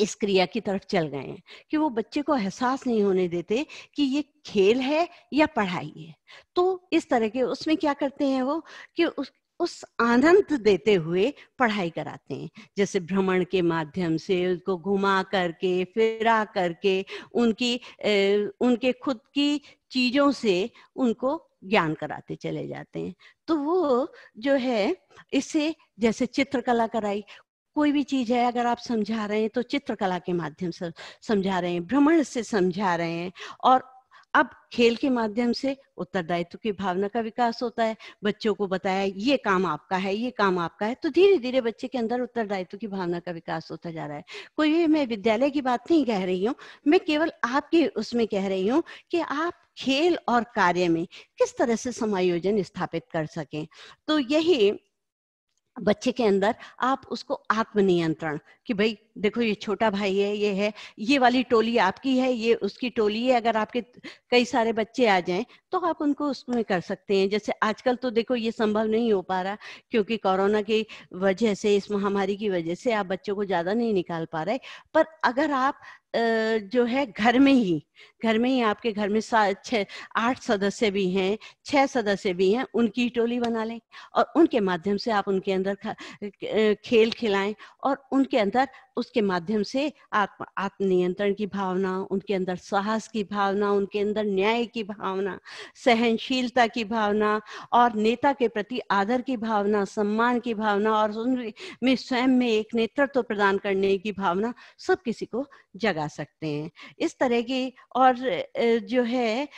इस क्रिया की तरफ चल गए हैं कि वो बच्चे को एहसास नहीं होने देते कि ये खेल है या पढ़ाई है तो इस तरह के उसमें क्या करते हैं वो कि उस उस आनंद देते हुए पढ़ाई कराते हैं जैसे भ्रमण के माध्यम से उनको घुमा करके फिरा करके उनकी उनके खुद की चीजों से उनको ज्ञान कराते चले जाते हैं तो वो जो है इससे जैसे चित्रकला कराई कोई भी चीज है अगर आप समझा रहे हैं तो चित्रकला के माध्यम से समझा रहे हैं भ्रमण से समझा रहे हैं और अब खेल के माध्यम से उत्तरदायित्व की भावना का विकास होता है बच्चों को बताया ये काम आपका है ये काम आपका है तो धीरे धीरे बच्चे के अंदर उत्तरदायित्व की भावना का विकास होता जा रहा है कोई मैं विद्यालय की बात नहीं कह रही हूँ मैं केवल आपके उसमें कह रही हूँ कि आप खेल और कार्य में किस तरह से समायोजन स्थापित कर सकें तो यही बच्चे के अंदर आप उसको आत्मनियंत्रण कि भाई देखो ये छोटा भाई है ये है ये वाली टोली आपकी है ये उसकी टोली है अगर आपके कई सारे बच्चे आ जाएं तो आप उनको उसमें कर सकते हैं जैसे आजकल तो देखो ये संभव नहीं हो पा रहा क्योंकि कोरोना की वजह से इस महामारी की वजह से आप बच्चों को ज्यादा नहीं निकाल पा रहे पर अगर आप जो है घर में ही घर में ही आपके घर में छः आठ सदस्य भी हैं छह सदस्य भी हैं उनकी टोली बना लें और उनके माध्यम से आप उनके अंदर खेल खिलाएं और उनके अंदर उसके माध्यम से आत्म आत्मनियंत्रण की भावना उनके अंदर साहस की भावना उनके अंदर न्याय की भावना सहनशीलता की भावना और नेता के प्रति आदर की भावना सम्मान की भावना और उनमें स्वयं में एक नेतृत्व प्रदान करने की भावना सब किसी को जगा सकते हैं इस तरह की और जो है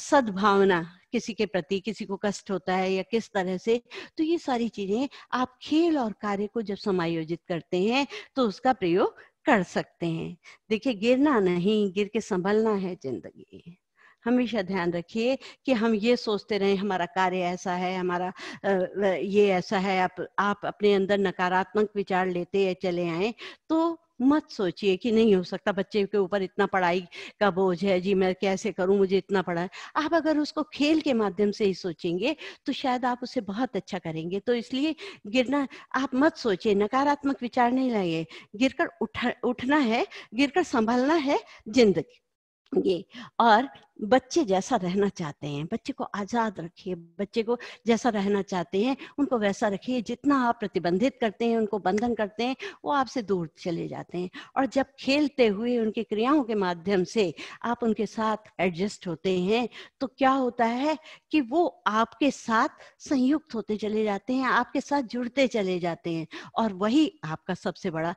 सद्भावना किसी के प्रति किसी को कष्ट होता है या किस तरह से तो ये सारी चीजें आप खेल और कार्य को जब समायोजित करते हैं तो उसका प्रयोग कर सकते हैं देखिए गिरना नहीं गिर के संभलना है जिंदगी हमेशा ध्यान रखिए कि हम ये सोचते रहे हमारा कार्य ऐसा है हमारा ये ऐसा है आप आप अपने अंदर नकारात्मक विचार लेते चले आए तो मत सोचिए कि नहीं हो सकता बच्चे के ऊपर इतना पढ़ाई का बोझ है जी मैं कैसे करूं मुझे इतना पढ़ा है आप अगर उसको खेल के माध्यम से ही सोचेंगे तो शायद आप उसे बहुत अच्छा करेंगे तो इसलिए गिरना आप मत सोचिए नकारात्मक विचार नहीं लाइए गिरकर उठ उठना है गिरकर संभालना है जिंदगी ये और बच्चे जैसा रहना चाहते हैं बच्चे को आजाद रखिए बच्चे को जैसा रहना चाहते हैं उनको वैसा रखिए जितना आप प्रतिबंधित करते हैं उनको बंधन करते हैं वो आपसे दूर चले जाते हैं और जब खेलते हुए उनकी क्रियाओं के माध्यम से आप उनके साथ एडजस्ट होते हैं तो क्या होता है कि वो आपके साथ संयुक्त होते चले जाते हैं आपके साथ जुड़ते चले जाते हैं और वही आपका सबसे बड़ा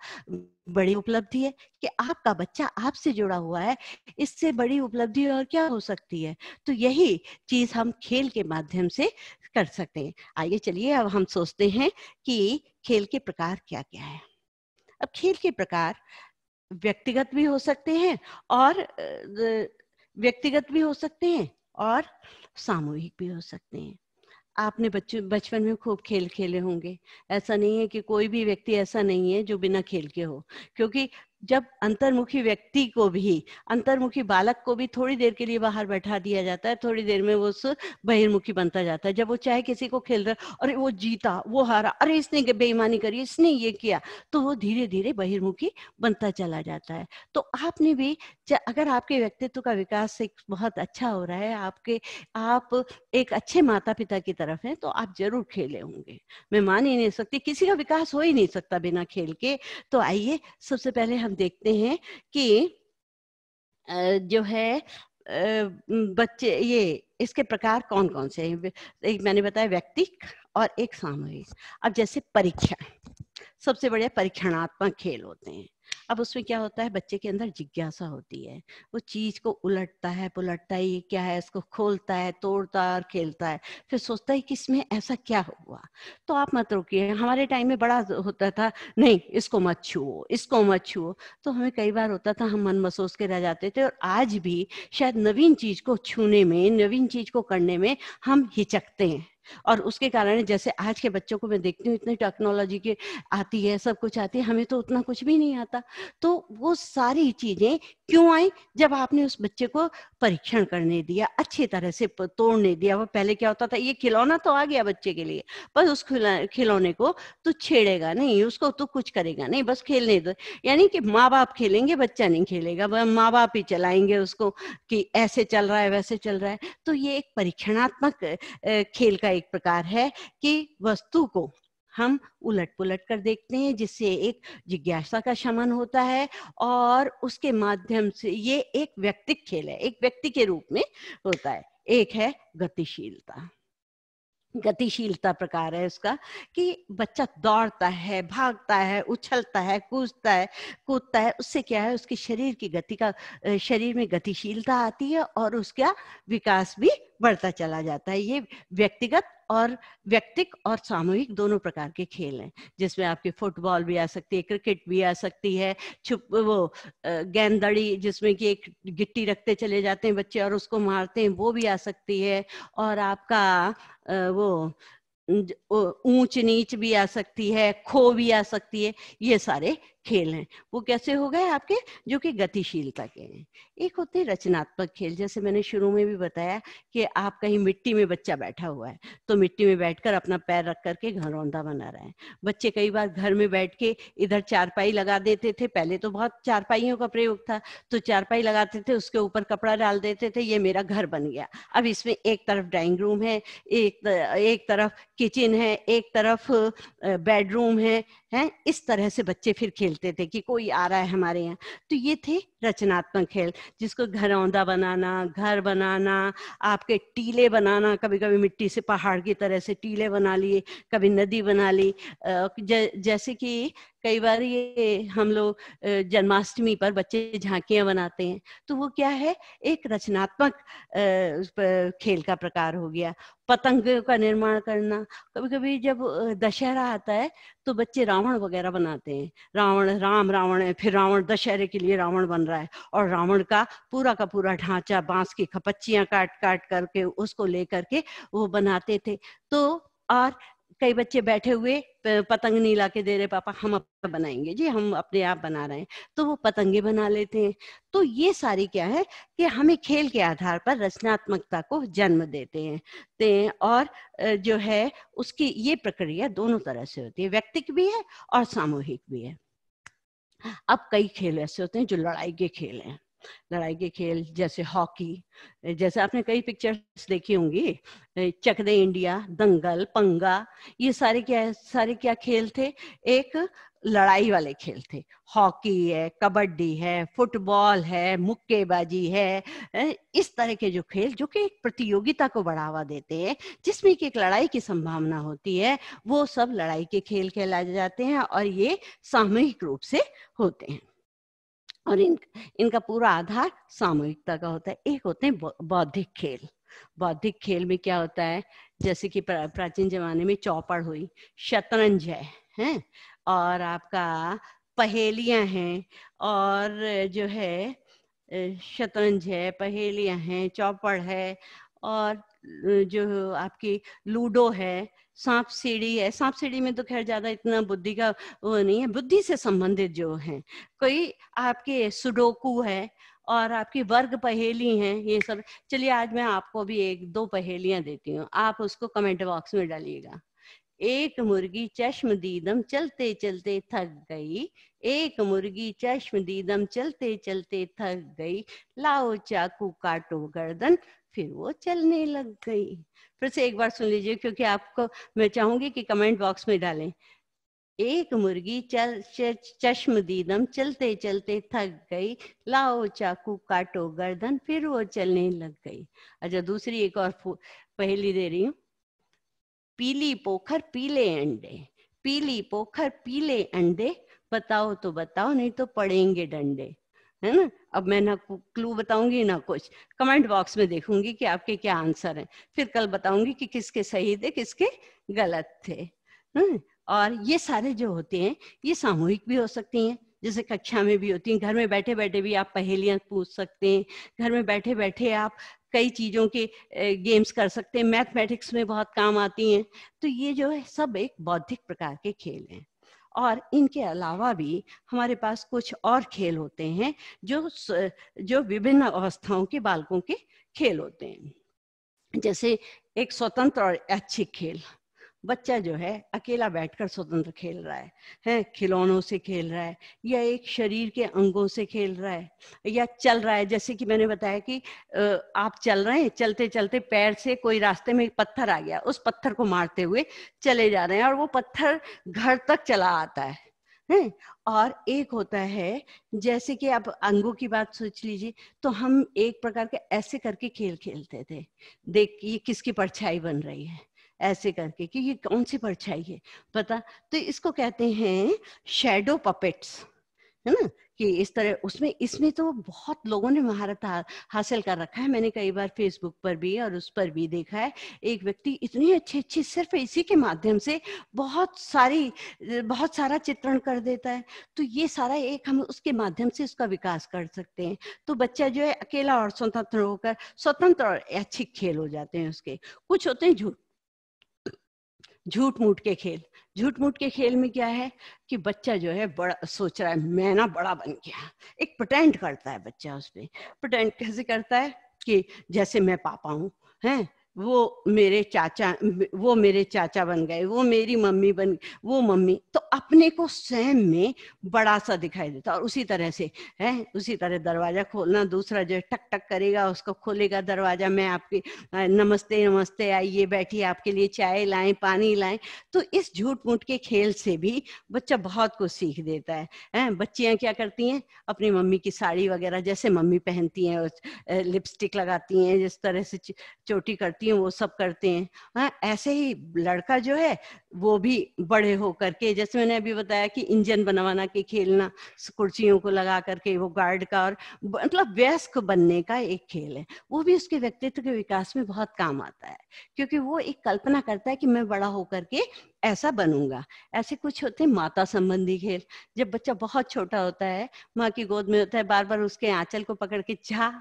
बड़ी उपलब्धि है कि आपका बच्चा आपसे जुड़ा हुआ है इससे बड़ी उपलब्धि और क्या हो सकती है तो यही चीज हम खेल के माध्यम से कर सकते हैं आइए चलिए अब हम सोचते हैं कि खेल के प्रकार क्या क्या है अब खेल के प्रकार व्यक्तिगत भी हो सकते हैं और व्यक्तिगत भी हो सकते हैं और सामूहिक भी हो सकते हैं आपने बच्चों बचपन में खूब खेल खेले होंगे ऐसा नहीं है कि कोई भी व्यक्ति ऐसा नहीं है जो बिना खेल के हो क्योंकि जब अंतर्मुखी व्यक्ति को भी अंतर्मुखी बालक को भी थोड़ी देर के लिए बाहर बैठा दिया जाता है थोड़ी देर में वो बहिर्मुखी बनता जाता है जब वो चाहे किसी को खेल रहा अरे वो जीता वो हारा अरे इसने बेईमानी करी इसने ये किया तो वो धीरे धीरे बहिर्मुखी बनता चला जाता है तो आपने भी अगर आपके व्यक्तित्व का विकास एक बहुत अच्छा हो रहा है आपके आप एक अच्छे माता पिता की तरफ है तो आप जरूर खेले होंगे मैं मान ही नहीं सकती किसी का विकास हो ही नहीं सकता बिना खेल के तो आइए सबसे पहले हम देखते हैं कि जो है बच्चे ये इसके प्रकार कौन कौन से हैं एक मैंने बताया व्यक्तिक और एक सामूहिक अब जैसे परीक्षा सबसे बड़े परीक्षणात्मक खेल होते हैं अब उसमें क्या होता है बच्चे के अंदर जिज्ञासा होती है वो चीज को उलटता है पुलटता है ये क्या है इसको खोलता है तोड़ता है और खेलता है फिर सोचता है कि इसमें ऐसा क्या हुआ तो आप मत रोकिए हमारे टाइम में बड़ा होता था नहीं इसको मत छुओ इसको मत छुओ तो हमें कई बार होता था हम मन महसूस के रह जाते थे और आज भी शायद नवीन चीज को छूने में नवीन चीज को करने में हम हिचकते हैं और उसके कारण जैसे आज के बच्चों को मैं देखती हूँ इतनी टेक्नोलॉजी के आती है सब कुछ आती है हमें तो उतना कुछ भी नहीं आता तो वो सारी चीजें क्यों आई जब आपने उस बच्चे को परीक्षण करने दिया अच्छी तरह से तोड़ने दिया वो पहले क्या होता था ये खिलौना तो आ गया बच्चे के लिए पर उस खिलौने को तू छेड़ेगा नहीं उसको तू कुछ करेगा नहीं बस खेलने दो यानी कि माँ बाप खेलेंगे बच्चा नहीं खेलेगा माँ बाप ही चलाएंगे उसको कि ऐसे चल रहा है वैसे चल रहा है तो ये एक परीक्षणात्मक खेल का एक प्रकार है कि वस्तु को हम उलट पुलट कर देखते हैं जिससे एक जिज्ञासा का शमन होता है और उसके माध्यम से ये एक व्यक्तिक खेल है एक व्यक्ति के रूप में होता है एक है गतिशीलता गतिशीलता प्रकार है उसका कि बच्चा दौड़ता है भागता है उछलता है कूदता है कूदता है उससे क्या है उसके शरीर की गति का शरीर में गतिशीलता आती है और उसका विकास भी बढ़ता चला जाता है ये व्यक्तिगत और व्यक्तिक और सामूहिक दोनों प्रकार के खेल हैं जिसमें आपकी फुटबॉल भी आ सकती है क्रिकेट भी आ सकती है छुप वो गेंदड़ी जिसमें कि एक गिट्टी रखते चले जाते हैं बच्चे और उसको मारते हैं वो भी आ सकती है और आपका वो ऊंच नीच भी आ सकती है खो भी आ सकती है ये सारे खेल हैं वो कैसे हो गए आपके जो कि गतिशीलता के हैं एक होते हैं रचनात्मक खेल जैसे मैंने शुरू में भी बताया कि आप कहीं मिट्टी में बच्चा बैठा हुआ है तो मिट्टी में बैठकर अपना पैर रख करके घरौंदा बना रहे हैं बच्चे कई बार घर में बैठ के इधर चारपाई लगा देते थे पहले तो बहुत चारपाइयों का प्रयोग था तो चारपाई लगाते थे उसके ऊपर कपड़ा डाल देते थे ये मेरा घर बन गया अब इसमें एक तरफ ड्राइंग रूम है एक एक तरफ किचन है एक तरफ बेडरूम है हैं इस तरह से बच्चे फिर खेल खेलते थे कि कोई आ रहा है हमारे यहाँ तो ये थे रचनात्मक खेल जिसको घरौंदा बनाना घर बनाना आपके टीले बनाना कभी कभी मिट्टी से पहाड़ की तरह से टीले बना लिए कभी नदी बना ली जैसे कि कई बार ये हम लोग जन्माष्टमी पर बच्चे झांकियां बनाते हैं तो वो क्या है एक रचनात्मक खेल का प्रकार हो गया पतंग का निर्माण करना कभी कभी जब दशहरा आता है तो बच्चे रावण वगैरह बनाते हैं रावण राम रावण है फिर रावण दशहरे के लिए रावण बन रहा है और रावण का पूरा का पूरा ढांचा बांस की खपच्चियां काट काट करके उसको ले करके वो बनाते थे तो और कई बच्चे बैठे हुए पतंग नहीं ला के दे रहे पापा हम अपना बनाएंगे जी हम अपने आप बना रहे हैं तो वो पतंगे बना लेते हैं तो ये सारी क्या है कि हमें खेल के आधार पर रचनात्मकता को जन्म देते हैं ते और जो है उसकी ये प्रक्रिया दोनों तरह से होती है व्यक्तिक भी है और सामूहिक भी है अब कई खेल ऐसे होते हैं जो लड़ाई के खेल हैं लड़ाई के खेल जैसे हॉकी जैसे आपने कई पिक्चर्स देखी होंगी चक दे इंडिया दंगल पंगा ये सारे क्या सारे क्या खेल थे एक लड़ाई वाले खेल थे हॉकी है कबड्डी है फुटबॉल है मुक्केबाजी है इस तरह के जो खेल जो कि एक प्रतियोगिता को बढ़ावा देते हैं जिसमें कि एक लड़ाई की संभावना होती है वो सब लड़ाई के खेल खेलाए जाते हैं और ये सामूहिक रूप से होते हैं और इन इनका पूरा आधार सामूहिकता का होता है एक होते हैं बौद्धिक खेल बौद्धिक खेल में क्या होता है जैसे कि प्रा, प्राचीन जमाने में चौपड़ हुई शतरंज है हैं और आपका पहेलियां हैं और जो है शतरंज है पहेलियां हैं चौपड़ है और जो आपकी लूडो है सांप सीढ़ी है सांप सीढ़ी में तो खैर ज्यादा इतना बुद्धि का वो नहीं है बुद्धि से संबंधित जो है कोई आपके सुडोकू है और आपकी वर्ग पहेली है ये सब चलिए आज मैं आपको भी एक दो पहेलियां देती हूँ आप उसको कमेंट बॉक्स में डालिएगा एक मुर्गी चश्म दीदम चलते चलते थक गई एक मुर्गी चश्म दीदम चलते चलते थक गई लाओ चाकू काटो गर्दन फिर वो चलने लग गई फिर से एक बार सुन लीजिए क्योंकि आपको मैं चाहूंगी कि कमेंट बॉक्स में डालें एक मुर्गी चल चश्म दीदम चलते चलते थक गई लाओ चाकू काटो गर्दन फिर वो चलने लग गई अच्छा दूसरी एक और पहली दे रही हूं पीली पोखर पीले अंडे पीली पोखर पीले अंडे बताओ तो बताओ नहीं तो पड़ेंगे डंडे है ना अब मैं ना क्लू बताऊंगी ना कुछ कमेंट बॉक्स में देखूंगी कि आपके क्या आंसर हैं फिर कल बताऊंगी कि किसके सही थे किसके गलत थे हुँ? हम्म। और ये सारे जो होते हैं ये सामूहिक भी हो सकती हैं जैसे कक्षा में भी होती हैं घर में बैठे बैठे भी आप पहेलियां पूछ सकते हैं घर में बैठे बैठे आप कई चीज़ों के गेम्स कर सकते हैं मैथमेटिक्स में बहुत काम आती हैं तो ये जो है सब एक बौद्धिक प्रकार के खेल हैं और इनके अलावा भी हमारे पास कुछ और खेल होते हैं जो जो विभिन्न अवस्थाओं के बालकों के खेल होते हैं जैसे एक स्वतंत्र और ऐच्छिक खेल बच्चा जो है अकेला बैठकर स्वतंत्र खेल रहा है हैं खिलौनों से खेल रहा है या एक शरीर के अंगों से खेल रहा है या चल रहा है जैसे कि मैंने बताया कि आप चल रहे हैं चलते चलते पैर से कोई रास्ते में पत्थर आ गया उस पत्थर को मारते हुए चले जा रहे हैं और वो पत्थर घर तक चला आता है है और एक होता है जैसे कि आप अंगों की बात सोच लीजिए तो हम एक प्रकार के ऐसे करके खेल खेलते थे देख ये किसकी परछाई बन रही है ऐसे करके कि ये कौन सी परछाई है पता तो इसको कहते हैं शेडो पपेट्स है ना कि इस तरह उसमें इसमें तो बहुत लोगों ने महारत हासिल कर रखा है मैंने कई बार फेसबुक पर भी और उस पर भी देखा है एक व्यक्ति इतनी अच्छी अच्छी सिर्फ इसी के माध्यम से बहुत सारी बहुत सारा चित्रण कर देता है तो ये सारा एक हम उसके माध्यम से उसका विकास कर सकते हैं तो बच्चा जो है अकेला और स्वतंत्र होकर स्वतंत्र और अच्छे खेल हो जाते हैं उसके कुछ होते हैं झूठ झूठ मूठ के खेल झूठ मूठ के खेल में क्या है कि बच्चा जो है बड़ा सोच रहा है मैं ना बड़ा बन गया एक पटेंट करता है बच्चा उसमें पटेंट कैसे करता है कि जैसे मैं पापा हूँ है वो मेरे चाचा वो मेरे चाचा बन गए वो मेरी मम्मी बन वो मम्मी तो अपने को स्वयं में बड़ा सा दिखाई देता और उसी तरह से है उसी तरह दरवाजा खोलना दूसरा जो टक टक करेगा उसको खोलेगा दरवाजा मैं आपकी नमस्ते नमस्ते आइए बैठिए आपके लिए चाय लाए पानी लाए तो इस झूठ मूठ के खेल से भी बच्चा बहुत कुछ सीख देता है है बच्चियां क्या करती हैं अपनी मम्मी की साड़ी वगैरह जैसे मम्मी पहनती हैं लिपस्टिक लगाती हैं जिस तरह से चोटी करती करती हैं वो सब करते हैं हाँ ऐसे ही लड़का जो है वो भी बड़े हो करके जैसे मैंने अभी बताया कि इंजन बनवाना के खेलना कुर्सियों को लगा करके वो गार्ड का और मतलब व्यस्क बनने का एक खेल है वो भी उसके व्यक्तित्व के विकास में बहुत काम आता है क्योंकि वो एक कल्पना करता है कि मैं बड़ा होकर के ऐसा बनूंगा ऐसे कुछ होते हैं माता संबंधी खेल जब बच्चा बहुत छोटा होता है माँ की गोद में होता है बार बार उसके आंचल को पकड़ के जा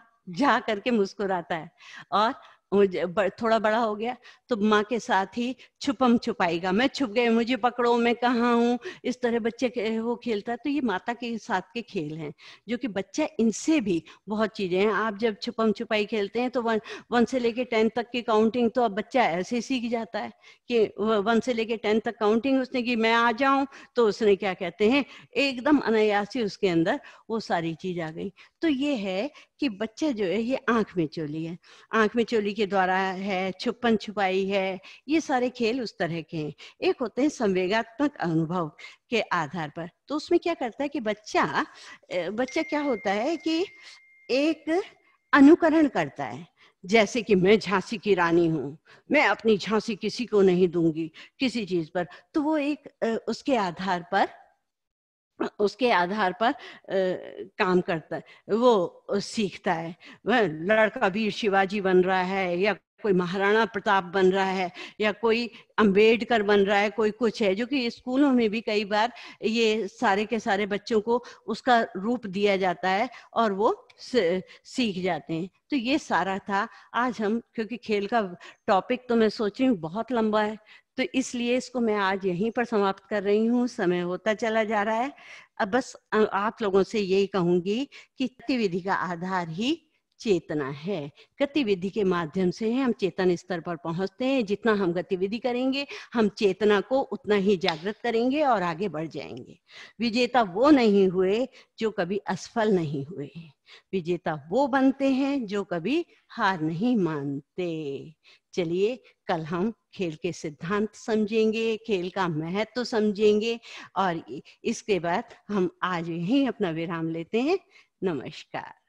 जा करके मुस्कुराता है और थोड़ा बड़ा हो गया तो माँ के साथ ही छुपम छुपाएगा मैं छुप गए मुझे पकड़ो मैं कहाँ हूँ इस तरह बच्चे वो खेलता है तो ये माता के साथ के खेल हैं जो कि बच्चा इनसे भी बहुत चीजें हैं आप जब छुपम छुपाई खेलते हैं तो वन वन से लेके टेंथ तक की काउंटिंग तो अब बच्चा ऐसे सीख जाता है कि वन से लेके टेंथ तक काउंटिंग उसने की मैं आ जाऊं तो उसने क्या कहते हैं एकदम अनायासी उसके अंदर वो सारी चीज आ गई तो ये है कि बच्चे जो है ये आंख में चोली है आंख में चोली के द्वारा है छुपन छुपाई है ये सारे खेल उस तरह के हैं एक होते हैं संवेगात्मक अनुभव के आधार पर तो उसमें क्या करता है कि बच्चा बच्चा क्या होता है कि एक अनुकरण करता है जैसे कि मैं झांसी की रानी हूँ मैं अपनी झांसी किसी को नहीं दूंगी किसी चीज पर तो वो एक उसके आधार पर उसके आधार पर आ, काम करता है वो सीखता है वह लड़का वीर शिवाजी बन रहा है या कोई महाराणा प्रताप बन रहा है या कोई अंबेडकर बन रहा है कोई कुछ है जो कि स्कूलों में भी कई बार ये सारे के सारे बच्चों को उसका रूप दिया जाता है और वो सीख जाते हैं तो ये सारा था आज हम क्योंकि खेल का टॉपिक तो मैं सोच रही हूँ बहुत लंबा है तो इसलिए इसको मैं आज यहीं पर समाप्त कर रही हूँ समय होता चला जा रहा है अब बस आप लोगों से यही कहूंगी कि गतिविधि का आधार ही चेतना है गतिविधि के माध्यम से हम चेतन स्तर पर पहुंचते हैं जितना हम गतिविधि करेंगे हम चेतना को उतना ही जागृत करेंगे और आगे बढ़ जाएंगे विजेता वो नहीं हुए जो कभी असफल नहीं हुए विजेता वो बनते हैं जो कभी हार नहीं मानते चलिए कल हम खेल के सिद्धांत समझेंगे खेल का महत्व तो समझेंगे और इसके बाद हम आज यही अपना विराम लेते हैं नमस्कार